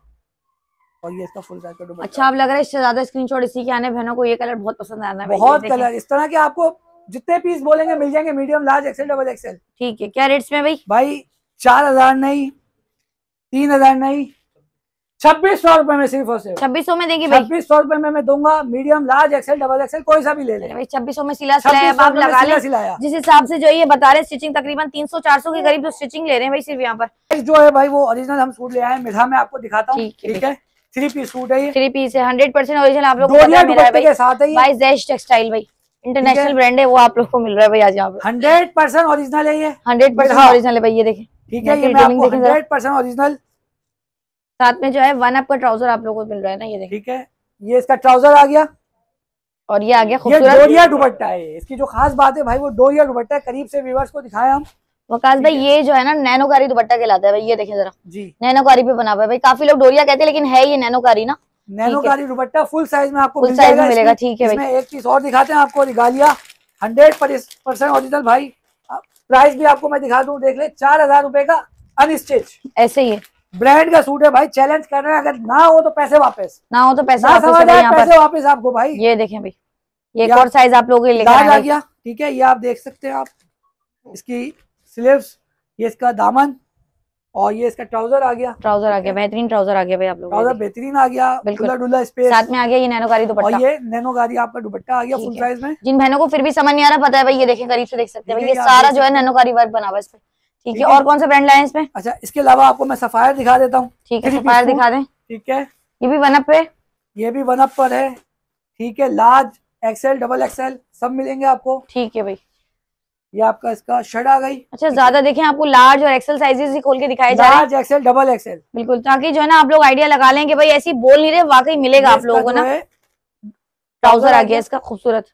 Speaker 1: और ये इसका फुल का दुपट्टा अच्छा आप लग रहा है इससे ज्यादा स्क्रीनशॉट इसी के आने बहनों को ये कलर बहुत पसंद आना बहुत कलर इस तरह के आपको जितने पीस बोलेंगे मिल जाएंगे medium large XL double XL ठीक है क्या रेट्स में भाई भाई चार हजार नहीं तीन हजार नहीं छब्बीस सौ रुपए में सिर्फ और सिर्फ छब्बीस सौ में देंगे छब्बीस सौ रुपए में मैं दूंगा medium large XL double XL कोई सा भी ले ले छब्बीस सौ में सिला सिलाया लगा सिलाया जिस हिसाब से जो ये बता रहे स्टिचिंग तकरीबन तीन सौ चार सौ के करीब जो तो स्टिचिंग ले रहे हैं भाई सिर्फ यहाँ पर जो है भाई वो ओरिजिनल हम सूट ले आए मिठा में आपको दिखाता हूँ ठीक है थ्री पीस सूट है थ्री पीस है हंड्रेड परसेंट ओरिजिनल आप लोग टेक्सटाइल भाई इंटरनेशनल ब्रांड है वो आप लोग को मिल रहा है भाई आज हंड्रेड परसेंट ओरिजिनल है ये हंड्रेड परसेंट ओरिजिनल है भाई ये देखें ठीक है ये हंड्रेड परसेंट ओरिजिनल साथ में जो है वन अप का ट्राउजर आप लोगों को मिल रहा है ना ये ठीक है ये इसका ट्राउजर आ गया और ये आ गया डोरिया दुपट्टा है इसकी जो खास बात है भाई वो डोरिया दुपट्टा करीब से व्यूवर्स को दिखाया हम वकाश भाई ये जो है ना नैनोकारी दुपट्टा कहलाता है भाई ये देखें जरा जी नैनोकारी पे बना हुआ है भाई काफी लोग डोरिया कहते हैं लेकिन है ये नैनोकारी ना नैनोकारी दुपट्टा फुल साइज में आपको मिलेगा ठीक है भाई एक चीज और दिखाते हैं आपको रिगालिया हंड्रेड परसेंट ओरिजिनल भाई प्राइस भी आपको मैं दिखा दूँ देख ले चार हजार रूपए का अनस्टिच ऐसे ही है ब्रांड का सूट है भाई चैलेंज कर रहे हैं अगर ना हो तो पैसे वापस ना हो तो पैसे वापस वापस आए पैसे वापस आपको भाई ये देखें भाई
Speaker 2: ये और साइज आप लोगों के लिए आ गया
Speaker 1: ठीक है ये आप देख सकते हैं आप इसकी स्लीव्स ये इसका दामन और ये इसका ट्राउजर आ गया ट्राउजर आ गया बेहतरीन ट्राउजर आ गया भाई आप लोग ट्राउजर बेहतरीन आ गया बिल्कुल डुल्ला स्पेस साथ में आ गया ये नैनोकारी दुपट्टा और ये नैनोकारी आपका दुपट्टा आ गया फुल साइज में जिन बहनों को फिर भी समझ नहीं आ रहा पता है भाई ये देखें करीब से देख सकते हैं भाई ये सारा जो है नैनोकारी वर्क बना हुआ है इस ठीक है और कौन सा ब्रांड लाए इसमें अच्छा इसके अलावा आपको मैं सफायर दिखा देता हूँ ठीक है सफायर (laughs) दिखा दें ठीक है ये भी वन अप पे ये भी वन अप पर है ठीक है लार्ज एक्सएल डबल एक्सएल सब मिलेंगे आपको ठीक है भाई ये आपका इसका शर्ट आ गई अच्छा ज्यादा देखें आपको लार्ज और एक्सेल साइजेस ही खोल के दिखाए जा लार्ज एक्सेल डबल एक्सेल बिल्कुल ताकि जो है ना आप लोग आइडिया लगा लें कि भाई ऐसी बोल नहीं रहे वाकई मिलेगा आप लोगों को ना ट्राउजर आ गया इसका खूबसूरत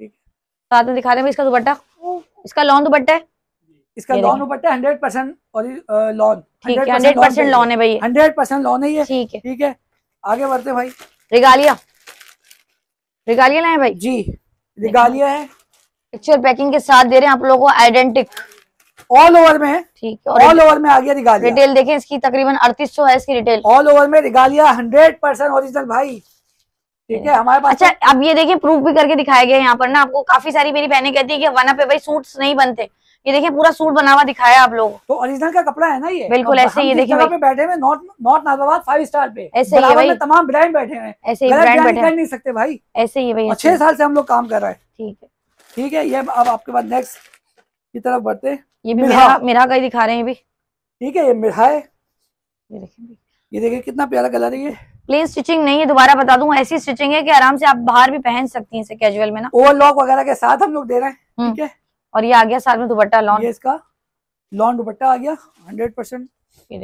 Speaker 1: साथ में दिखा रहे हैं इसका दुपट्टा इसका लॉन्ग दुपट्टा है इसका lawn dupatta hundred percent lawn hundred percent lawn है भाई हंड्रेड परसेंट लोन है ये ठीक है ठीक है आगे बढ़ते भाई रिगालिया रिगालिया लाए भाई जी रिगालिया है पिक्चर पैकिंग के साथ दे रहे हैं आप लोगों को आइडेंटिक ऑल ओवर में ठीक है ऑल ओवर में आ गया रिगालिया रिटेल देखें इसकी तकरीबन अड़तीस सौ है इसकी रिटेल ऑल ओवर में रिगालिया हंड्रेड परसेंट ओरिजिनल भाई ठीक है हमारे पास अच्छा अब ये देखिए प्रूफ भी करके दिखाया गया यहाँ पर ना आपको काफी सारी मेरी बहनें कहती है कि वना पे भाई सूट्स नहीं बनते ये देखिए पूरा सूट बना हुआ दिखाया आप लोग तो ओरिजिनल का कपड़ा है ना ये बिल्कुल ऐसे ये देखिए बैठे हुए north north Nazimabad five star पे ऐसे ही भाई तमाम ब्रांड बैठे हुए ऐसे ही ब्रांड बैठे हैं नहीं सकते भाई ऐसे ही भाई छह साल से हम लोग काम कर रहे हैं ठीक है ठीक है ये अब आपके पास नेक्स्ट की तरफ बढ़ते ये भी मेरा का ही दिखा रहे हैं भी ठीक है ये मिठा ये देखिए ये देखिए कितना प्यारा कलर है ये प्लेन स्टिचिंग नहीं है दोबारा बता दूं ऐसी स्टिचिंग है कि आराम से आप बाहर भी पहन सकती हैं इसे कैजुअल में ना ओवरलॉक वगैरह के साथ हम लोग दे रहे हैं हम्म। ठीक है और ये आ गया साथ में दुपट्टा लॉन ये इसका लॉन दुपट्टा आ गया हंड्रेड परसेंट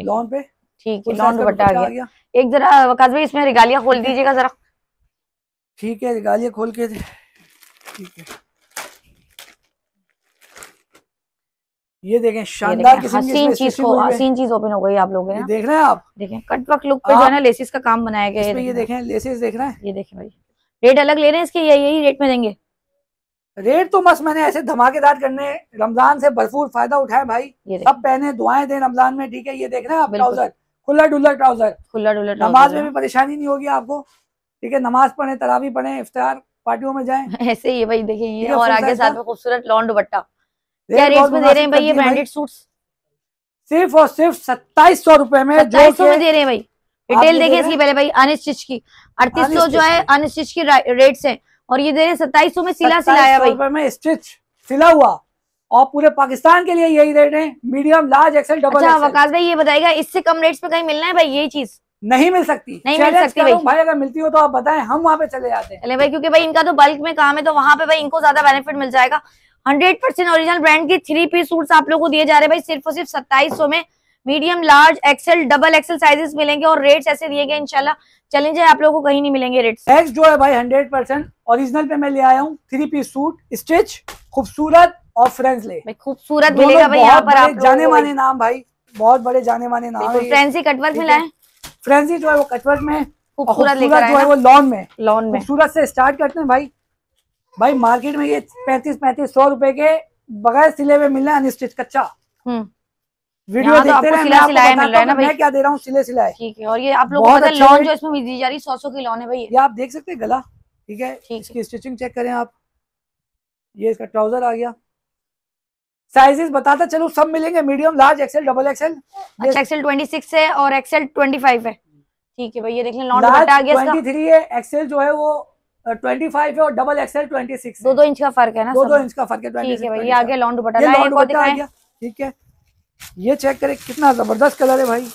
Speaker 1: लॉन पे ठीक है लॉन दुपट्टा आ गया एक जरा वकास भाई इसमें रिगालिया खोल दीजिएगा जरा ठीक है रिगालिया खोल के ठीक है ये देखें शानदार हसीन हाँ, चीज को हसीन चीज ओपन हो गई आप लोग देख रहे हैं आप देखें कट कटवर्क लुक पे जो है ना लेसिस का काम बनाया गया है ये देखें लेसिस देख रहे हैं ये देखें भाई रेट अलग ले रहे हैं इसके यही रेट में देंगे रेट तो मस्त मैंने ऐसे धमाकेदार करने रमजान से भरपूर फायदा उठाए भाई सब पहने दुआएं दें रमजान में ठीक है ये देख रहे हैं आप ट्राउजर खुला डुल्ला ट्राउजर खुला डुल्ला नमाज में हाँ। भी परेशानी नहीं होगी आपको ठीक है नमाज पढ़े तरावी पढ़े इफ्तार पार्टियों में जाए (laughs) ऐसे ही भाई देखिए ये और आगे साथ में खूबसूरत लॉन्ड दुपट्टा क्या रेट में दे रहे हैं भाई ये ब्रांडेड सूट्स सिर्फ और सिर्फ सत्ताईस सौ रूपये में दो सौ में दे रहे हैं भाई
Speaker 2: डिटेल देखिए इसकी पहले
Speaker 1: भाई अनिश्चित की अड़तीस सौ जो है अनिश्चित की रेट्स हैं और ये दे रहे सत्ताईस में सिला सिलाया भाई में स्टिच सिला हुआ और पूरे पाकिस्तान के लिए यही रेट है मीडियम लार्ज एक्सेल डबल अच्छा वकाल भाई ये बताएगा इससे कम रेट्स पे कहीं मिलना है भाई यही चीज नहीं मिल सकती नहीं मिल सकती भाई।, भाई अगर मिलती हो तो आप बताएं हम वहाँ पे चले जाते हैं भाई क्योंकि भाई इनका तो बल्क में काम है तो वहाँ पे भाई इनको ज्यादा बेनिफिट मिल जाएगा हंड्रेड परसेंट ओरिजिनल ब्रांड के थ्री पीस सूट आप लोग को दिए जा रहे हैं भाई सिर्फ और सिर्फ सत्ताईस में medium large XL double XL sizes मिलेंगे और रेट्स ऐसे दिए गए इनशाला चलेंगे आप लोगों को कहीं नहीं मिलेंगे रेट्स नेक्स्ट जो है भाई हंड्रेड परसेंट ओरिजिनल पे मैं ले आया हूँ थ्री पीस सूट स्टिच खूबसूरत और फ्रेंड्स ले खूबसूरत मिलेगा भाई यहाँ पर आप जाने माने नाम भाई बहुत बड़े जाने माने नाम फ्रेंसी कटवर्क मिला है फ्रेंसी जो है वो कटवर्क में खूबसूरत जो है वो लॉन में लॉन में सूरत से स्टार्ट करते हैं भाई भाई मार्केट में ये पैंतीस पैंतीस सौ रुपए के बगैर सिले हुए मिलना अनस्टिच कच्चा हम्म। वीडियो तो देखते तो सिला सिलाया मिल रहा है ना भाई क्या दे रहा हूँ सिले सिलाए ठीक है और ये आप लोगों को लॉन जो इसमें दी जा रही है सौ सौ की लॉन है भाई ये आप देख सकते हैं गला ठीक है इसकी स्टिचिंग चेक करें आप ये इसका ट्राउजर आ गया साइजेस बताता चलो सब मिलेंगे medium large XL double XL अच्छा ट्वेंटी सिक्स है और एक्सएल फाइव है ठीक है भाई ये देख लें लॉन्ग दुपट्टा आ गया इसका 23 है एक्सएल जो है वो ट्वेंटी फाइव है और डबल एक्सएल ट्वेंटी सिक्स दो दो इंच का फर्क है ना दो दो इंच का फर्क है ठीक है भाई ये आगे लॉन्ग दुपट्टा ठीक है ये चेक करें कितना ज़बरदस्त कलर है भाई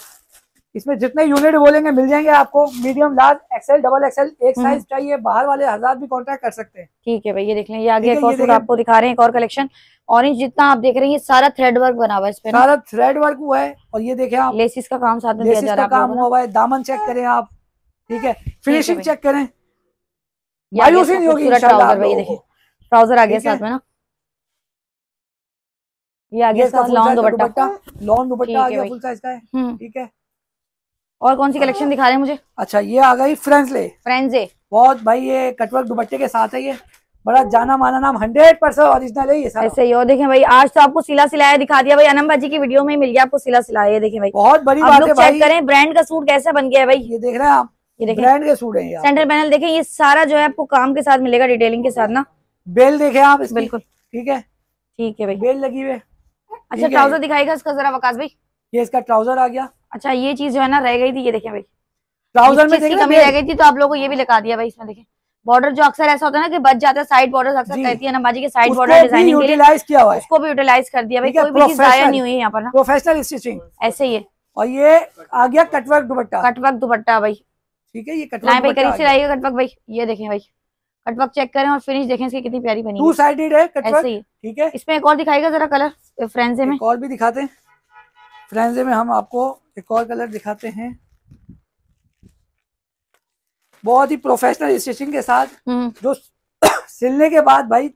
Speaker 1: इसमें जितने यूनिट बोलेंगे मिल जाएंगे आपको medium large XL double XL एक साइज हम्म। चाहिए बाहर वाले हजार भी कॉन्टेक्ट कर सकते हैं ठीक है भाई ये देख लें ये आगे एक और सूट आपको दिखा रहे हैं एक और कलेक्शन ऑरेंज जितना आप देख रहे हैं ये सारा थ्रेड वर्क बना हुआ है सारा थ्रेड वर्क हुआ है और ये देखे आप लेसिस का काम साथ में काम हुआ है दामन चेक करें आप ठीक है फिनिशिंग चेक करें मायूसी नहीं ट्राउजर आ गया साथ में ना ये आगे इसका दुपट्टा दुपट्टा आ गया फुल साइज का है हम्म। ठीक है और कौन सी कलेक्शन दिखा रहे हैं मुझे अच्छा ये आ गई फ्रेंजले फ्रेंजले बहुत भाई ये कटवर्क दुपट्टे के साथ है ये बड़ा जाना माना नाम हंड्रेड परसेंट ओरिजिनल है ये सारा ऐसे ही और देखें भाई आज तो आपको सिला सिलाया दिखा दिया भाई अनम भाजी की वीडियो में मिल गया आपको सिला सिलाया ये देखें भाई बहुत बड़ी बात है भाई करें ब्रांड का सूट कैसा बन गया है भाई ये देख रहे हैं आप ये देखें ब्रांड के सूट है सेंटर पैनल देखें ये सारा जो है आपको काम के साथ मिलेगा डिटेलिंग के साथ ना बेल देखे आप बिल्कुल ठीक है ठीक है भाई बेल लगी हुई अच्छा ट्राउजर दिखाएगा इसका जरा वकास भाई ये इसका ट्राउजर आ गया अच्छा ये चीज जो है ना रह गई थी ये देखे भाई
Speaker 2: ट्राउजर में कमी रह गई थी
Speaker 1: तो आप लोगों को ये भी लगा दिया भाई इसमें देखे बॉर्डर जो अक्सर ऐसा होता है ना कि बच जाता है साइड बॉर्डर अक्सर कहती है ना बाजी के साइड बॉर्डर डिजाइनिंग के लिए किया हुआ है उसको भी यूटिलाइज कर दिया भाई कोई भी जाया नहीं हुई यहाँ पर ना प्रोफेशनल स्टिचिंग ऐसे ही है और ये आ गया कटवर्क दुपट्टा कटवर्क दुपट्टा भाई ठीक है ये कटवर्क भाई करीब से लाइएगा कटवर्क भाई ये देखे भाई कटवर्क चेक करें और फिनिश देखें इसकी कितनी प्यारी बनी टू साइडेड है ऐसे ठीक है इसमें एक और दिखाएगा जरा कलर फ्रेंजे में और भी दिखाते हैं फ्रेंजे में हम आपको एक और कलर दिखाते हैं बहुत ही प्रोफेशनल स्टिचिंग के साथ हम्म। जो (coughs) सिलने के बाद भाई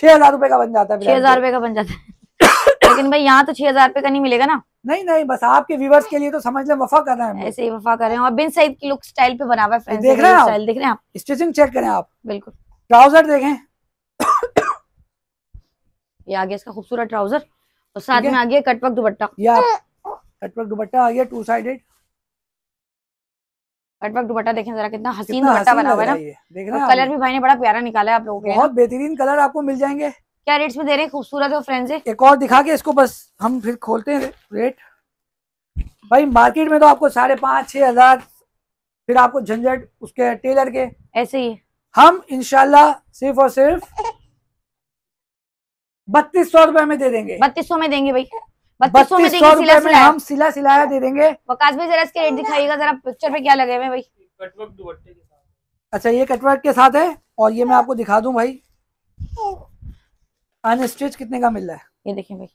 Speaker 1: छह हजार रूपए का बन जाता है छह हजार रूपए का बन जाता है (coughs) लेकिन भाई यहाँ तो छह हजार रूपए का नहीं मिलेगा ना नहीं नहीं बस आपके व्यूवर्स के लिए तो समझ ले वफा कर रहे हैं ऐसे ही वफा कर रहे हैं और बिन सईद की लुक स्टाइल पे बना हुआ है देख रहे हैं स्टाइल देख रहे हैं आप स्टिचिंग चेक करें आप बिल्कुल ट्राउजर देखें ये आ गया इसका खूबसूरत ट्राउजर और साथ में आ गया कटवर्क दुपट्टा या कटवर्क दुपट्टा आ गया टू साइडेड कटवर्क दुपट्टा देखें जरा कितना हसीन दुपट्टा बना हुआ है ना देख रहे हैं कलर भी भाई ने बड़ा प्यारा निकाला है आप लोगों के बहुत बेहतरीन कलर आपको मिल जाएंगे क्या रेट्स में दे रहे हैं खूबसूरत और फ्रेंड्स एक और दिखा के इसको बस हम फिर खोलते हैं रेट भाई मार्केट में तो आपको साढ़े पाँच छह हजार फिर आपको झंझट उसके टेलर के ऐसे ही हम इनशाला सिर्फ और सिर्फ बत्तीस सौ रुपए में दे देंगे बत्तीस सौ में देंगे भाई बत्तीस सौ में, देंगे, सिला में हम सिला सिलाया दे देंगे वकाश भाई जरा इसके रेट हाँ। दिखाईगा जरा पिक्चर पे क्या लगे हुए भाई कटवर्क के साथ अच्छा ये कटवर्क के साथ है और ये मैं आपको दिखा दूं भाई अनस्ट्रिच कितने का मिल रहा है ये देखिए भाई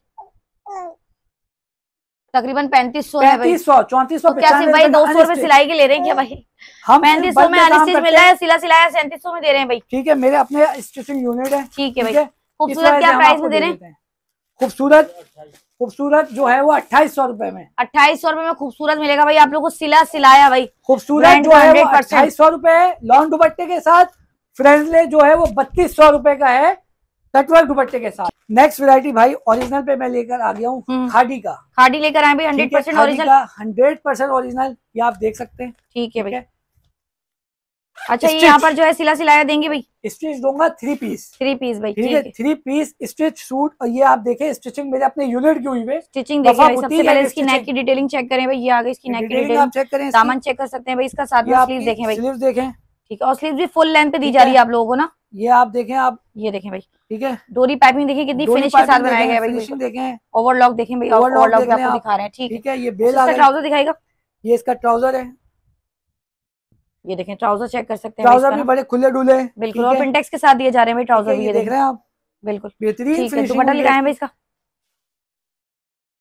Speaker 1: तकरीबन पैंतीस सौ पैंतीस सौ चौंतीस सौ तो भाई दो सौ रुपए सिलाई के ले रहे हैं क्या भाई हम पैंतीस सौ में अनस्टिच मिल रहा है सिला सिलाया सैंतीस सौ में दे रहे हैं भाई ठीक है मेरे अपने स्टिचिंग यूनिट है ठीक है भाई खूबसूरत क्या प्राइस में दे रहे हैं खूबसूरत खूबसूरत जो है वो अट्ठाईस सौ रूपये में अट्ठाईस सौ रूपये में खूबसूरत मिलेगा भाई आप लोग को सिला सिलाया भाई खूबसूरत जो है अट्ठाईस सौ रूपये लॉन्ग दुपट्टे के साथ फ्रेंडले जो है वो बत्तीस सौ रूपये का है कटवर दुपट्टे के साथ नेक्स्ट वेरायटी भाई ओरिजिनल पे मैं लेकर आ गया हूँ हम्म। खाडी का खाडी लेकर आए भाई hundred percent original hundred percent original ये आप देख सकते हैं ठीक है भैया अच्छा ये यहाँ पर जो है सिला सिलाया देंगे भाई स्टिच दूंगा थ्री पीस थ्री पीस भाई ठीक है थ्री पीस स्टिच सूट और ये आप देखें स्टिचिंग मेरे अपने यूनिट की हुई है स्टिचिंग देखिए सबसे पहले इसकी नेक की डिटेलिंग चेक करें भाई ये आगे इसकी नेक की डिटेलिंग आप चेक करें सामान चेक कर सकते हैं भाई इसका साथ स्लीव देखें भाई स्लीव देखें ठीक है और स्लीव भी फुल लेंथ पे दी जा रही है आप लोगों को ना ये आप देखें आप ये देखें भाई ठीक है डोरी पाइपिंग देखिए कितनी फिनिश के साथ बनाया गया फिनिशिंग ओवरलॉक देखें भाई ओवरलॉक भी आपको दिखा रहे हैं ठीक है ये बेल आ ट्राउजर दिखाएगा ये इसका ट्राउजर है ये देखें ट्राउजर चेक कर सकते हैं ट्राउजर भी बड़े खुले डुले बिल्कुल और पिंटेक्स के साथ दिए जा रहे हैं ट्राउजर भी देख रहे हैं आप बिल्कुल बेहतरीन दुपट्टा लगाए भाई इसका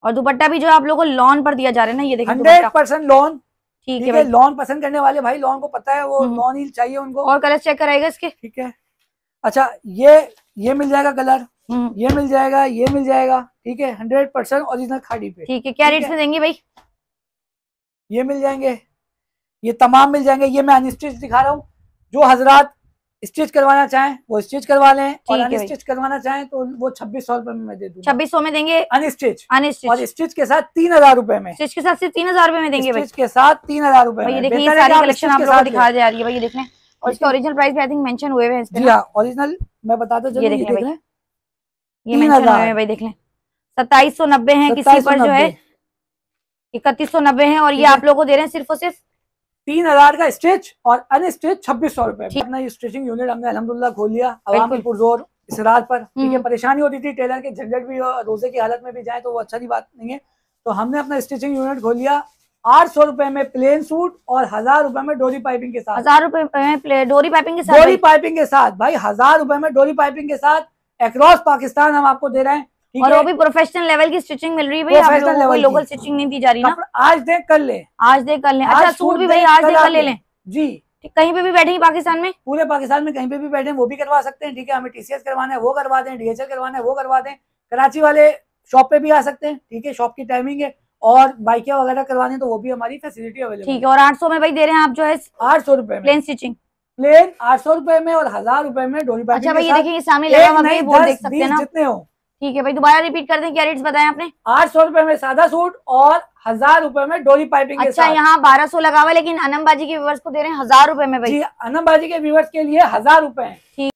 Speaker 1: और दुपट्टा भी जो आप लोगों को लॉन पर दिया जा रहा है ना ये देखिए हंड्रेड परसेंट लॉन ठीक है लॉन पसंद करने वाले भाई लॉन को पता है वो लॉन हम्म। ही चाहिए उनको और कलर चेक कराएगा इसके ठीक है अच्छा ये ये मिल जाएगा कलर हम्म। ये मिल जाएगा ये मिल जाएगा ठीक है हंड्रेड परसेंट ओरिजिनल खाड़ी पे ठीक है क्या रेट में देंगे भाई ये मिल जाएंगे ये तमाम मिल जाएंगे ये मैं अनस्टिच दिखा रहा हूँ जो हजरात स्टिच करवाना चाहें वो स्टिच करवा लें और अनस्टिच करवाना चाहें तो वो छब्बीस सौ रुपए में दे दूँ छब्बीस सौ में देंगे अनस्टिच अनस्टिच और स्टिच के साथ तीन हजार रुपए में स्टिच के साथ सिर्फ तीन हजार रुपए में देंगे स्टिच के साथ तीन हजार रुपए दिखाई जा रही है भाई देखने और इसके ओरिजिनल प्राइस भी आई थिंक मेंशन हुए हैं जी हाँ ओरिजिनल मैं बताता दो ये देख रहे ये मेंशन हुए भाई देख लें सत्ताईस सौ नब्बे है किसी पर जो है इकतीस सौ नब्बे है और ये आप लोगों को दे रहे हैं सिर्फ और सिर्फ तीन हजार का स्ट्रेच और अनस्ट्रेच छब्बीस सौ रुपए अपना ये स्ट्रेचिंग यूनिट हमने अलहमदुल्ला खोल लिया आवाम इस रात पर हम्म। ठीक परेशानी होती थी टेलर के झंझट भी रोजे की हालत में भी जाए तो वो अच्छा नहीं बात नहीं है तो हमने अपना स्टिचिंग यूनिट खोल लिया आठ सौ रुपए में प्लेन सूट और हजार रुपए में डोरी पाइपिंग के साथ हजार रुपए में डोरी पाइपिंग के साथ डोरी पाइपिंग के साथ भाई हजार रुपए में डोरी पाइपिंग के साथ अक्रॉस पाकिस्तान हम आपको दे रहे हैं और वो भी प्रोफेशनल लेवल की स्टिचिंग मिल रही है भाई लोकल स्टिचिंग नहीं दी जा रही ना आज दे कर ले आज दे कर ले अच्छा सूट भी भाई आज दे कर ले लें जी कहीं पे भी हैं पाकिस्तान में पूरे पाकिस्तान में कहीं पे भी बैठे वो भी करवा सकते हैं ठीक है हमें टीसीएस करवाना है वो करवा दें डीएचएल करवाना है वो करवा दें कराची वाले शॉप पे भी आ सकते हैं ठीक है शॉप की टाइमिंग है और बाइकिया वगैरह करवानी तो वो भी हमारी फैसिलिटी अवेलेबल ठीक है और आठ सौ में भाई दे रहे हैं आप जो है आठ सौ रुपए प्लेन स्टिचिंग प्लेन आठ सौ रूपये में और हजार रुपए में डोरी अच्छा भाई ये देखिए सामने लगा भाई वो देख सकते हैं ना जितने हो ठीक है भाई दोबारा रिपीट कर दें क्या रेट्स बताए आपने आठ सौ रूपये में सादा सूट और हजार रुपए में डोरी पाइपिंग अच्छा यहाँ बारह सौ लगा हुआ लेकिन अनमबाजी के व्यूवर्स को दे रहे हैं हजार रुपए में भाई बाजी के व्यूवर्स के लिए हजार रुपए ठीक